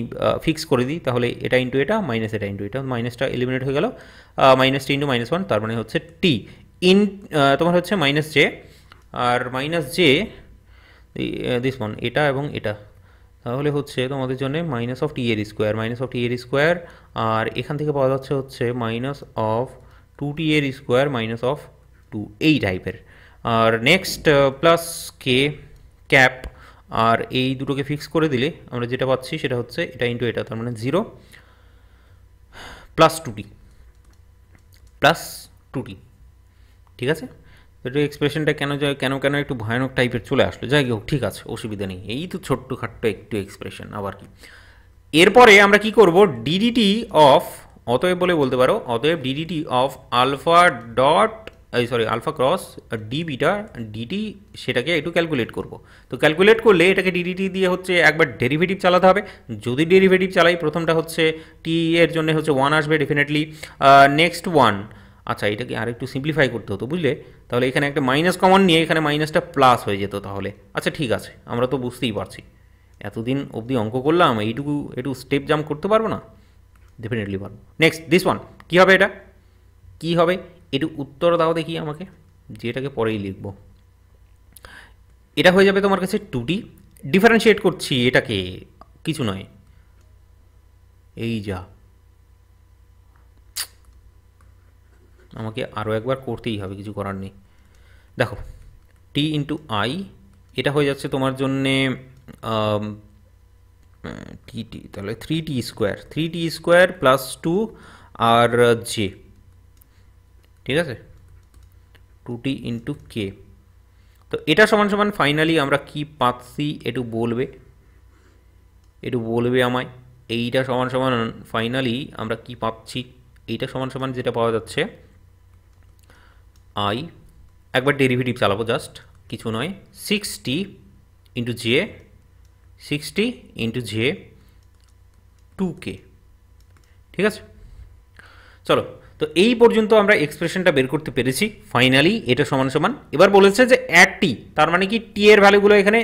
ফিক্স করে দিই তাহলে এটা ইন্টু এটা মাইনাস এটা ইন্টু এটা মাইনাসটা এলিমিনেট হয়ে গেল মাইনাস টি ইন্টু মাইনাস ওয়ান তার মানে হচ্ছে টি ইন তোমার হচ্ছে মাইনাস জে আর মাইনাস জে দিস ওয়ান এটা এবং এটা তাহলে হচ্ছে তোমাদের জন্য মাইনাস অফ টি এর স্কোয়ার মাইনাস অফ টি এর স্কোয়ার আর এখান থেকে পাওয়া যাচ্ছে হচ্ছে মাইনাস অফ টু টি এর স্কোয়ার মাইনাস অফ টু এই টাইপের আর নেক্সট প্লাস কে ক্যাপ আর এই দুটোকে ফিক্স করে দিলে আমরা যেটা পাচ্ছি সেটা হচ্ছে এটা ইন্টু এটা তার মানে জিরো প্লাস টুটি প্লাস টুটি ঠিক আছে এটা এক্সপ্রেশনটা কেন যায় কেন কেন একটু ভয়ানক টাইপের চলে আসলো যাই হোক ঠিক আছে অসুবিধা নেই এই তো ছোট্ট খাট্ট একটু এক্সপ্রেশন আবার কি এরপরে আমরা কি করব ডিডিটি অফ অতএব বলে বলতে পারো অতএব ডিডিটি অফ আলফা ডট এই sorry alpha cross D beta d t সেটাকে একটু ক্যালকুলেট করব তো ক্যালকুলেট করলে এটাকে ডিডিটি দিয়ে হচ্ছে একবার ডেরিভেটিভ চালাতে হবে যদি ডেরিভেটিভ চালাই প্রথমটা হচ্ছে টি এর জন্য হচ্ছে ওয়ান আসবে ডেফিনেটলি নেক্সট ওয়ান আচ্ছা এটাকে আর একটু সিম্পলিফাই করতে হতো বুঝলে তাহলে এখানে একটা মাইনাস কমন নিয়ে এখানে মাইনাসটা প্লাস হয়ে যেত তাহলে আচ্ছা ঠিক আছে আমরা তো বুঝতেই পারছি এতদিন অবধি অঙ্ক করলাম এইটুকু একটু স্টেপ জাম্প করতে পারবো না ডেফিনেটলি পারবো নেক্সট দিস ওয়ান কী হবে এটা কী হবে একটু উত্তর দাও দেখি আমাকে যেটাকে পরেই লিখব এটা হয়ে যাবে তোমার কাছে টু ডি ডিফারেন্সিয়েট করছি এটাকে কিছু নয় এই যা আমাকে আরও একবার করতেই হবে কিছু করার নেই দেখো টি ইন্টু আই এটা হয়ে যাচ্ছে তোমার জন্যে টি টি তাহলে three t square three t square plus two আর জে ঠিক আছে টু টি ইন্টু কে তো এটা সমান সমান ফাইনালি আমরা কি পাচ্ছি একটু বলবে একটু বলবে আমায় এইটা সমান সমান ফাইনালি আমরা কি পাচ্ছি এইটা সমান সমান যেটা পাওয়া যাচ্ছে আই একবার ডেরিভেটিভ চালাবো জাস্ট কিছু নয় sixty into j sixty into j two k ঠিক আছে চলো তো এই পর্যন্ত আমরা এক্সপ্রেশনটা বের করতে পেরেছি ফাইনালি এটা সমান সমান এবার বলেছে যে অ্যাট টি তার মানে কি টি এর ভ্যালুগুলো এখানে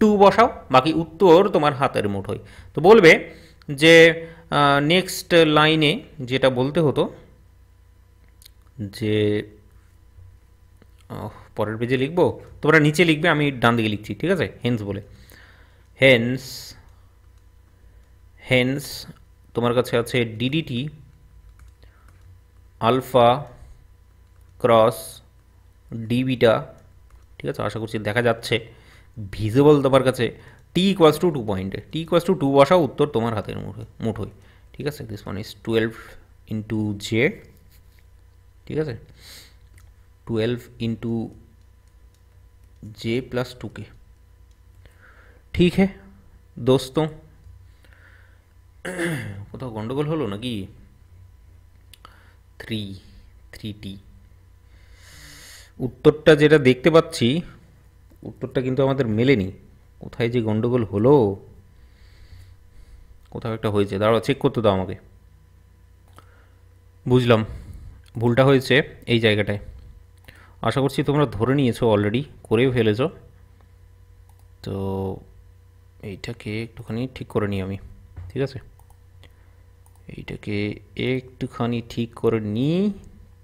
টু বসাও বাকি উত্তর তোমার হাতের মুঠোয় তো বলবে যে নেক্সট লাইনে যেটা বলতে হতো যে পরের পেজে লিখবো তোমরা নিচে লিখবে আমি ডান দিকে লিখছি ঠিক আছে হেন্স বলে হেন্স হেন্স তোমার কাছে আছে ডিডিটি আলফা ক্রস ডিবিটা ঠিক আছে আশা করছি দেখা যাচ্ছে ভিজিবল তোমার কাছে টি ইকুয়ালস টু টু পয়েন্টে টি ইকুয়ালস টু টু বসা উত্তর তোমার হাতের মুঠোয় মুঠোয় ঠিক আছে this one is twelve into j ঠিক আছে twelve into j plus two k ঠিক है দোস্ত কোথাও গন্ডগোল হলো নাকি থ্রি থ্রিটি উত্তরটা যেটা দেখতে পাচ্ছি উত্তরটা কিন্তু আমাদের মেলেনি কোথায় যে গণ্ডগোল হলো কোথাও একটা হয়েছে দাঁড়া চেক করতে দাও আমাকে বুঝলাম ভুলটা হয়েছে এই জায়গাটায় আশা করছি তোমরা ধরে নিয়েছো অলরেডি করেও ফেলেছ তো এইটাকে একটুখানি ঠিক করে নিই আমি ঠিক আছে এইটাকে একটুখানি ঠিক করে নিই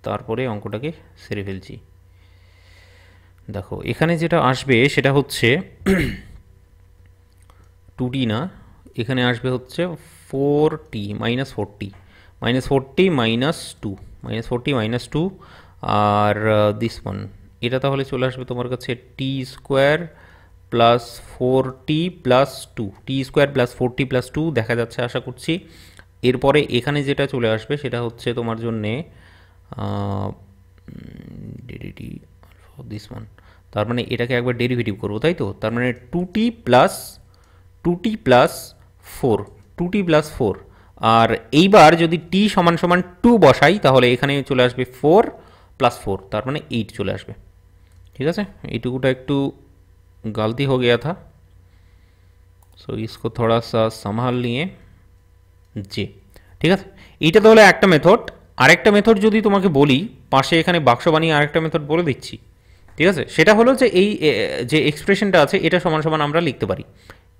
তারপরে অঙ্কটাকে সেরে ফেলছি দেখো এখানে যেটা আসবে সেটা হচ্ছে টু না এখানে আসবে হচ্ছে four t minus forty minus forty minus two minus forty minus two আর দিস uh, ওয়ান এটা তাহলে চলে আসবে তোমার কাছে t square plus forty plus two t square plus forty plus two দেখা যাচ্ছে আশা করছি এরপরে এখানে যেটা চলে আসবে সেটা হচ্ছে তোমার জন্যে ডিডিটি দিস ওয়ান তার মানে এটাকে একবার ডেরিভেটিভ করব তাই তো তার মানে টু টি প্লাস টু টি প্লাস ফোর টু টি প্লাস ফোর আর এইবার যদি টি সমান সমান টু বসাই তাহলে এখানে চলে আসবে ফোর প্লাস ফোর তার মানে এইট চলে আসবে ঠিক আছে এইটুকুটা একটু গালতি হয়ে গিয়া থা সো ইসকো থোড়া সা সামাল নিয়ে জি ঠিক আছে এইটা তাহলে একটা মেথড আরেকটা মেথড যদি তোমাকে বলি পাশে এখানে বাক্স বানিয়ে আরেকটা মেথড বলে দিচ্ছি ঠিক আছে সেটা হলো যে এই যে এক্সপ্রেশনটা আছে এটা সমান সমান আমরা লিখতে পারি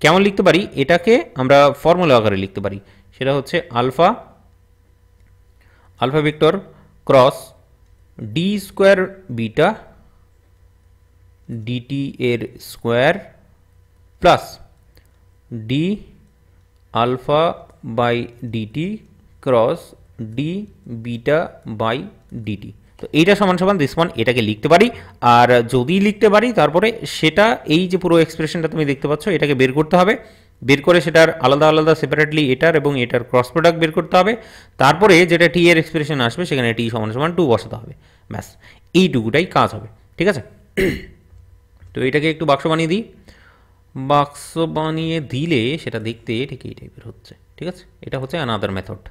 কেমন লিখতে পারি এটাকে আমরা ফর্মুলা আকারে লিখতে পারি সেটা হচ্ছে alpha alpha vector cross d square beta d t এর square plus d alpha by d t cross D beta by d t তো এইটা সমান সমান দিস ওয়ান এটাকে লিখতে পারি আর যদি লিখতে পারি তারপরে সেটা এই যে পুরো এক্সপ্রেশনটা তুমি দেখতে পাচ্ছ এটাকে বের করতে হবে বের করে সেটার আলাদা আলাদা সেপারেটলি এটার এবং এটার ক্রস প্রোডাক্ট বের করতে হবে তারপরে যেটা টি এর এক্সপ্রেশন আসবে সেখানে টি সমান সমান টু বসাতে হবে ব্যাস এইটুকুটাই কাজ হবে ঠিক আছে তো এটাকে একটু বাক্স বানিয়ে দিই বাক্স বানিয়ে দিলে সেটা দেখতে ঠিক এই টাইপের হচ্ছে ঠিক আছে এটা হচ্ছে অ্যানাদার মেথড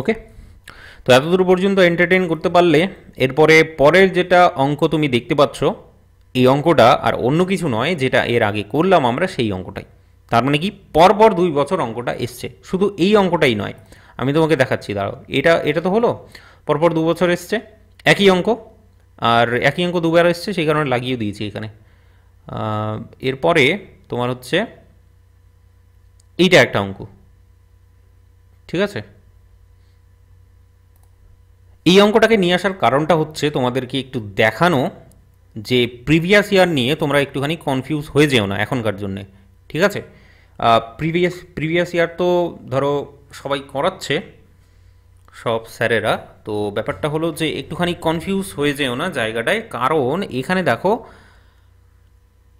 ওকে তো এতদূর পর্যন্ত এন্টারটেইন করতে পারলে এরপরে পরের যেটা অঙ্ক তুমি দেখতে পাচ্ছ এই অঙ্কটা আর অন্য কিছু নয় যেটা এর আগে করলাম আমরা সেই অঙ্কটাই তার মানে কি পরপর দুই বছর অঙ্কটা এসছে শুধু এই অঙ্কটাই নয় আমি তোমাকে দেখাচ্ছি দাঁড়াও এটা এটা তো হলো পরপর দু বছর এসছে একই অঙ্ক আর একই অঙ্ক দুবার এসছে সেই কারণে লাগিয়ে দিয়েছি এখানে এরপরে তোমার হচ্ছে এইটা একটা অঙ্ক ঠিক আছে এই অঙ্কটাকে নিয়ে আসার কারণটা হচ্ছে তোমাদেরকে একটু দেখানো যে প্রিভিয়াস ইয়ার নিয়ে তোমরা একটুখানি কনফিউজ হয়ে যেও না এখনকার জন্যে ঠিক আছে প্রিভিয়াস প্রিভিয়াস ইয়ার তো ধরো সবাই করাচ্ছে সব স্যারেরা তো ব্যাপারটা হলো যে একটুখানি কনফিউজ হয়ে যেও না জায়গাটায় কারণ এখানে দেখো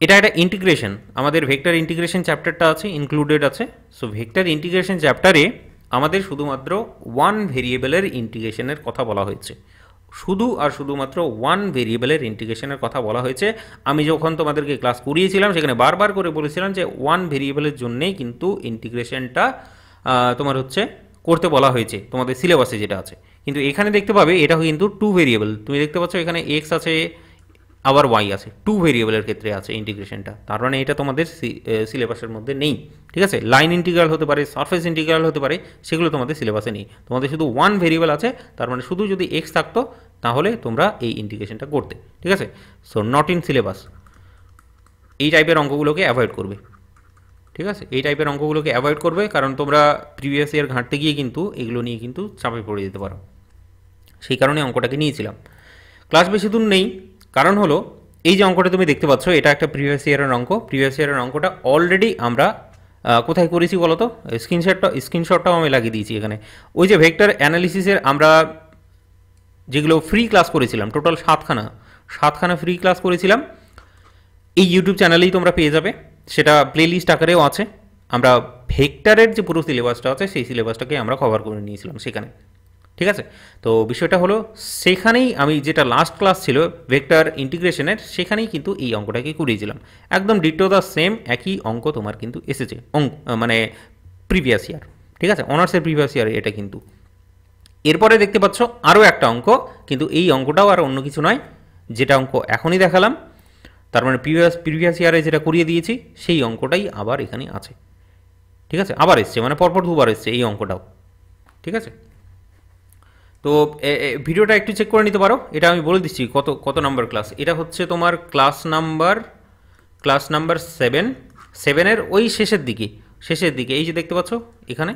এটা একটা ইন্টিগ্রেশন আমাদের ভেক্টর ইন্টিগ্রেশন চ্যাপ্টারটা আছে ইনক্লুডেড আছে সো ভেক্টর ইন্টিগ্রেশন চ্যাপ্টারে আমাদের শুধুমাত্র ওয়ান ভেরিয়েবলের ইন্টিগ্রেশনের কথা বলা হয়েছে শুধু আর শুধুমাত্র ওয়ান ভেরিয়েবলের ইন্টিগ্রেশনের কথা বলা হয়েছে আমি যখন তোমাদেরকে ক্লাস করিয়েছিলাম সেখানে বারবার করে বলেছিলাম যে ওয়ান ভেরিয়েবলের জন্যেই কিন্তু ইন্টিগ্রেশনটা তোমার হচ্ছে করতে বলা হয়েছে তোমাদের সিলেবাসে যেটা আছে কিন্তু এখানে দেখতে পাবে এটা কিন্তু টু ভেরিয়েবল তুমি দেখতে পাচ্ছ এখানে এক্স আছে আবার ওয়াই আছে টু ভেরিয়েবলের ক্ষেত্রে আছে ইন্টিগ্রেশনটা তার মানে এটা তোমাদের সিলেবাসের মধ্যে নেই ঠিক আছে লাইন ইন্টিগ্রাল হতে পারে সারফেস ইন্টিগ্রাল হতে পারে সেগুলো তোমাদের সিলেবাসে নেই তোমাদের শুধু ওয়ান ভেরিয়েবল আছে তার মানে শুধু যদি এক্স থাকতো তাহলে তোমরা এই ইন্টিগ্রেশনটা করতে ঠিক আছে সো নট ইন সিলেবাস এই টাইপের অঙ্কগুলোকে অ্যাভয়েড করবে ঠিক আছে এই টাইপের অঙ্কগুলোকে অ্যাভয়েড করবে কারণ তোমরা প্রিভিয়াস ইয়ার ঘাঁটতে গিয়ে কিন্তু এগুলো নিয়ে কিন্তু চাপে পড়ে যেতে পারো সেই কারণে অঙ্কটাকে নিয়েছিলাম ক্লাস বেশি দূর নেই কারণ হলো এই যে অঙ্কটা তুমি দেখতে পাচ্ছ এটা একটা প্রিভিয়াস ইয়ারের অঙ্ক প্রিভিয়াস ইয়ারের অঙ্কটা অলরেডি আমরা কোথায় করেছি বলো তো স্ক্রিনশটটা স্ক্রিনশটটাও আমি লাগিয়ে দিয়েছি এখানে ওই যে ভেক্টর অ্যানালিসিসের আমরা যেগুলো ফ্রি ক্লাস করেছিলাম টোটাল সাতখানা সাতখানা ফ্রি ক্লাস করেছিলাম এই ইউটিউব চ্যানেলেই তোমরা পেয়ে যাবে সেটা প্লেলিস্ট আকারেও আছে আমরা ভেক্টরের যে পুরো সিলেবাসটা আছে সেই সিলেবাসটাকে আমরা কভার করে নিয়েছিলাম সেখানে ঠিক আছে তো বিষয়টা হলো সেখানেই আমি যেটা লাস্ট ক্লাস ছিল ভেক্টর ইন্টিগ্রেশনের সেখানেই কিন্তু এই অঙ্কটাকে করিয়েছিলাম একদম ডিটো দ্য সেম একই অঙ্ক তোমার কিন্তু এসেছে অঙ্ক মানে প্রিভিয়াস ইয়ার ঠিক আছে অনার্সের প্রিভিয়াস ইয়ার এটা কিন্তু এরপরে দেখতে পাচ্ছ আরও একটা অঙ্ক কিন্তু এই অঙ্কটাও আর অন্য কিছু নয় যেটা অঙ্ক এখনই দেখালাম তার মানে প্রিভিয়াস প্রিভিয়াস ইয়ারে যেটা করিয়ে দিয়েছি সেই অঙ্কটাই আবার এখানে আছে ঠিক আছে আবার এসছে মানে পরপর দুবার এসছে এই অঙ্কটাও ঠিক আছে তো ভিডিওটা একটু চেক করে নিতে পারো এটা আমি বলে দিচ্ছি কত কত নাম্বার ক্লাস এটা হচ্ছে তোমার class number class number seven সেভেনের ওই শেষের দিকে শেষের দিকে এই যে দেখতে পাচ্ছ এখানে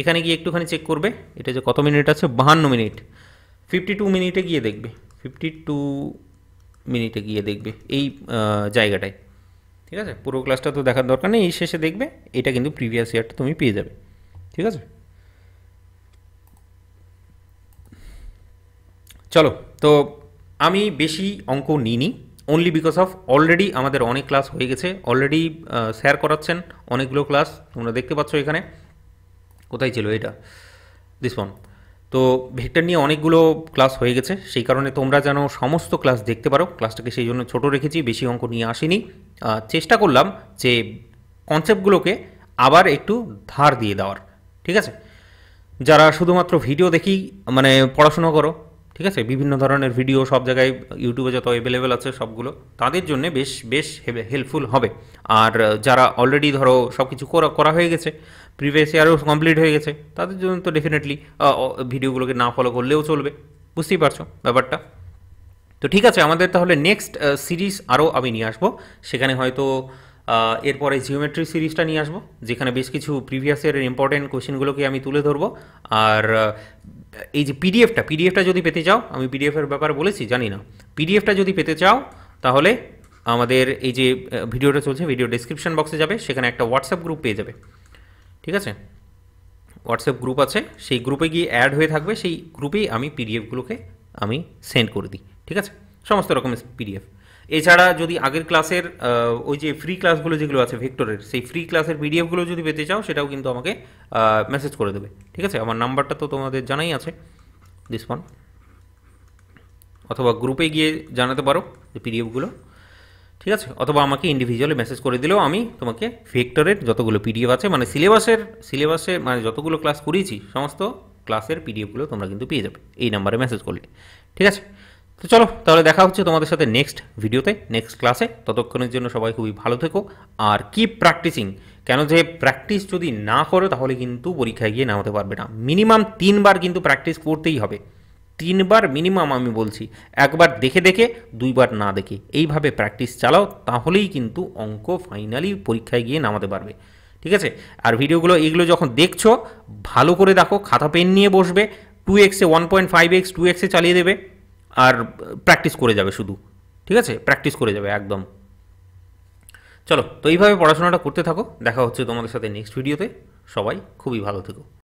এখানে গিয়ে একটুখানি চেক করবে এটা যে কত মিনিট আছে বাহান্ন মিনিট ফিফটি টু মিনিটে গিয়ে দেখবে ফিফটি টু মিনিটে গিয়ে দেখবে এই জায়গাটায় ঠিক আছে পুরো ক্লাসটা তো দেখার দরকার নেই এই শেষে দেখবে এটা কিন্তু প্রিভিয়াস ইয়ারটা তুমি পেয়ে যাবে ঠিক আছে চলো তো আমি বেশি অঙ্ক নিইনি অনলি বিকজ অফ অলরেডি আমাদের অনেক ক্লাস হয়ে গেছে অলরেডি শেয়ার করাচ্ছেন অনেকগুলো ক্লাস তোমরা দেখতে পাচ্ছ এখানে কোথায় ছিল এটা দিস ওয়ান তো ভেক্টর নিয়ে অনেকগুলো ক্লাস হয়ে গেছে সেই কারণে তোমরা যেন সমস্ত ক্লাস দেখতে পারো ক্লাসটাকে সেই জন্য ছোটো রেখেছি বেশি অঙ্ক নিয়ে আসিনি চেষ্টা করলাম যে কনসেপ্টগুলোকে আবার একটু ধার দিয়ে দেওয়ার ঠিক আছে যারা শুধুমাত্র ভিডিও দেখি মানে পড়াশুনো করো ঠিক আছে বিভিন্ন ধরনের ভিডিও সব জায়গায় ইউটিউবে যত অ্যাভেলেবেল আছে সবগুলো তাদের জন্য বেশ বেশ হেল্পফুল হবে আর যারা অলরেডি ধরো সব কিছু করা করা হয়ে গেছে প্রিভিয়াস ইয়ারও কমপ্লিট হয়ে গেছে তাদের জন্য তো ডেফিনেটলি ভিডিওগুলোকে না ফলো করলেও চলবে বুঝতেই পারছো ব্যাপারটা তো ঠিক আছে আমাদের তাহলে নেক্সট সিরিজ আরও আমি নিয়ে আসবো সেখানে হয়তো এরপরে জিওমেট্রি সিরিজটা নিয়ে আসবো যেখানে বেশ কিছু প্রিভিয়াস ইয়ারের ইম্পর্টেন্ট কোয়েশ্চেনগুলোকে আমি তুলে ধরবো আর এই যে পিডিএফটা পিডিএফটা যদি পেতে চাও আমি পিডিএফের ব্যাপারে বলেছি জানি না পিডিএফটা যদি পেতে চাও তাহলে আমাদের এই যে ভিডিওটা চলছে ভিডিও ডিসক্রিপশন বক্সে যাবে সেখানে একটা হোয়াটসঅ্যাপ গ্রুপ পেয়ে যাবে ঠিক আছে হোয়াটসঅ্যাপ গ্রুপ আছে সেই গ্রুপে গিয়ে অ্যাড হয়ে থাকবে সেই গ্রুপেই আমি পিডিএফগুলোকে আমি সেন্ড করে দিই ঠিক আছে সমস্ত রকমের পিডিএফ এছাড়া যদি আগের ক্লাসের ওই যে ফ্রি ক্লাসগুলো যেগুলো আছে ভেক্টরের সেই ফ্রি ক্লাসের পিডিএফগুলো যদি পেতে চাও সেটাও কিন্তু আমাকে মেসেজ করে দেবে ঠিক আছে আমার নাম্বারটা তো তোমাদের জানাই আছে দিস ওয়ান অথবা গ্রুপে গিয়ে জানাতে পারো যে পিডিএফগুলো ঠিক আছে অথবা আমাকে ইন্ডিভিজুয়ালি মেসেজ করে দিলেও আমি তোমাকে ভেক্টরের যতগুলো পিডিএফ আছে মানে সিলেবাসের সিলেবাসে মানে যতগুলো ক্লাস করিয়েছি সমস্ত ক্লাসের পিডিএফগুলো তোমরা কিন্তু পেয়ে যাবে এই নাম্বারে মেসেজ করলে ঠিক আছে তো চলো তাহলে দেখা হচ্ছে তোমাদের সাথে নেক্সট ভিডিওতে নেক্সট ক্লাসে ততক্ষণের জন্য সবাই খুবই ভালো থেকো আর কি প্র্যাকটিসিং কেন যে প্র্যাকটিস যদি না করো তাহলে কিন্তু পরীক্ষায় গিয়ে নামাতে পারবে না মিনিমাম তিনবার কিন্তু প্র্যাকটিস করতেই হবে তিনবার মিনিমাম আমি বলছি একবার দেখে দেখে দুইবার না দেখে এইভাবে প্র্যাকটিস চালাও তাহলেই কিন্তু অঙ্ক ফাইনালি পরীক্ষায় গিয়ে নামাতে পারবে ঠিক আছে আর ভিডিওগুলো এগুলো যখন দেখছো ভালো করে দেখো খাতা পেন নিয়ে বসবে টু এক্সে one point five x two এক্সে চালিয়ে দেবে আর প্র্যাকটিস করে যাবে শুধু ঠিক আছে প্র্যাকটিস করে যাবে একদম চলো তো এইভাবে পড়াশোনাটা করতে থাকো দেখা হচ্ছে তোমাদের সাথে নেক্সট ভিডিওতে সবাই খুবই ভালো থেকো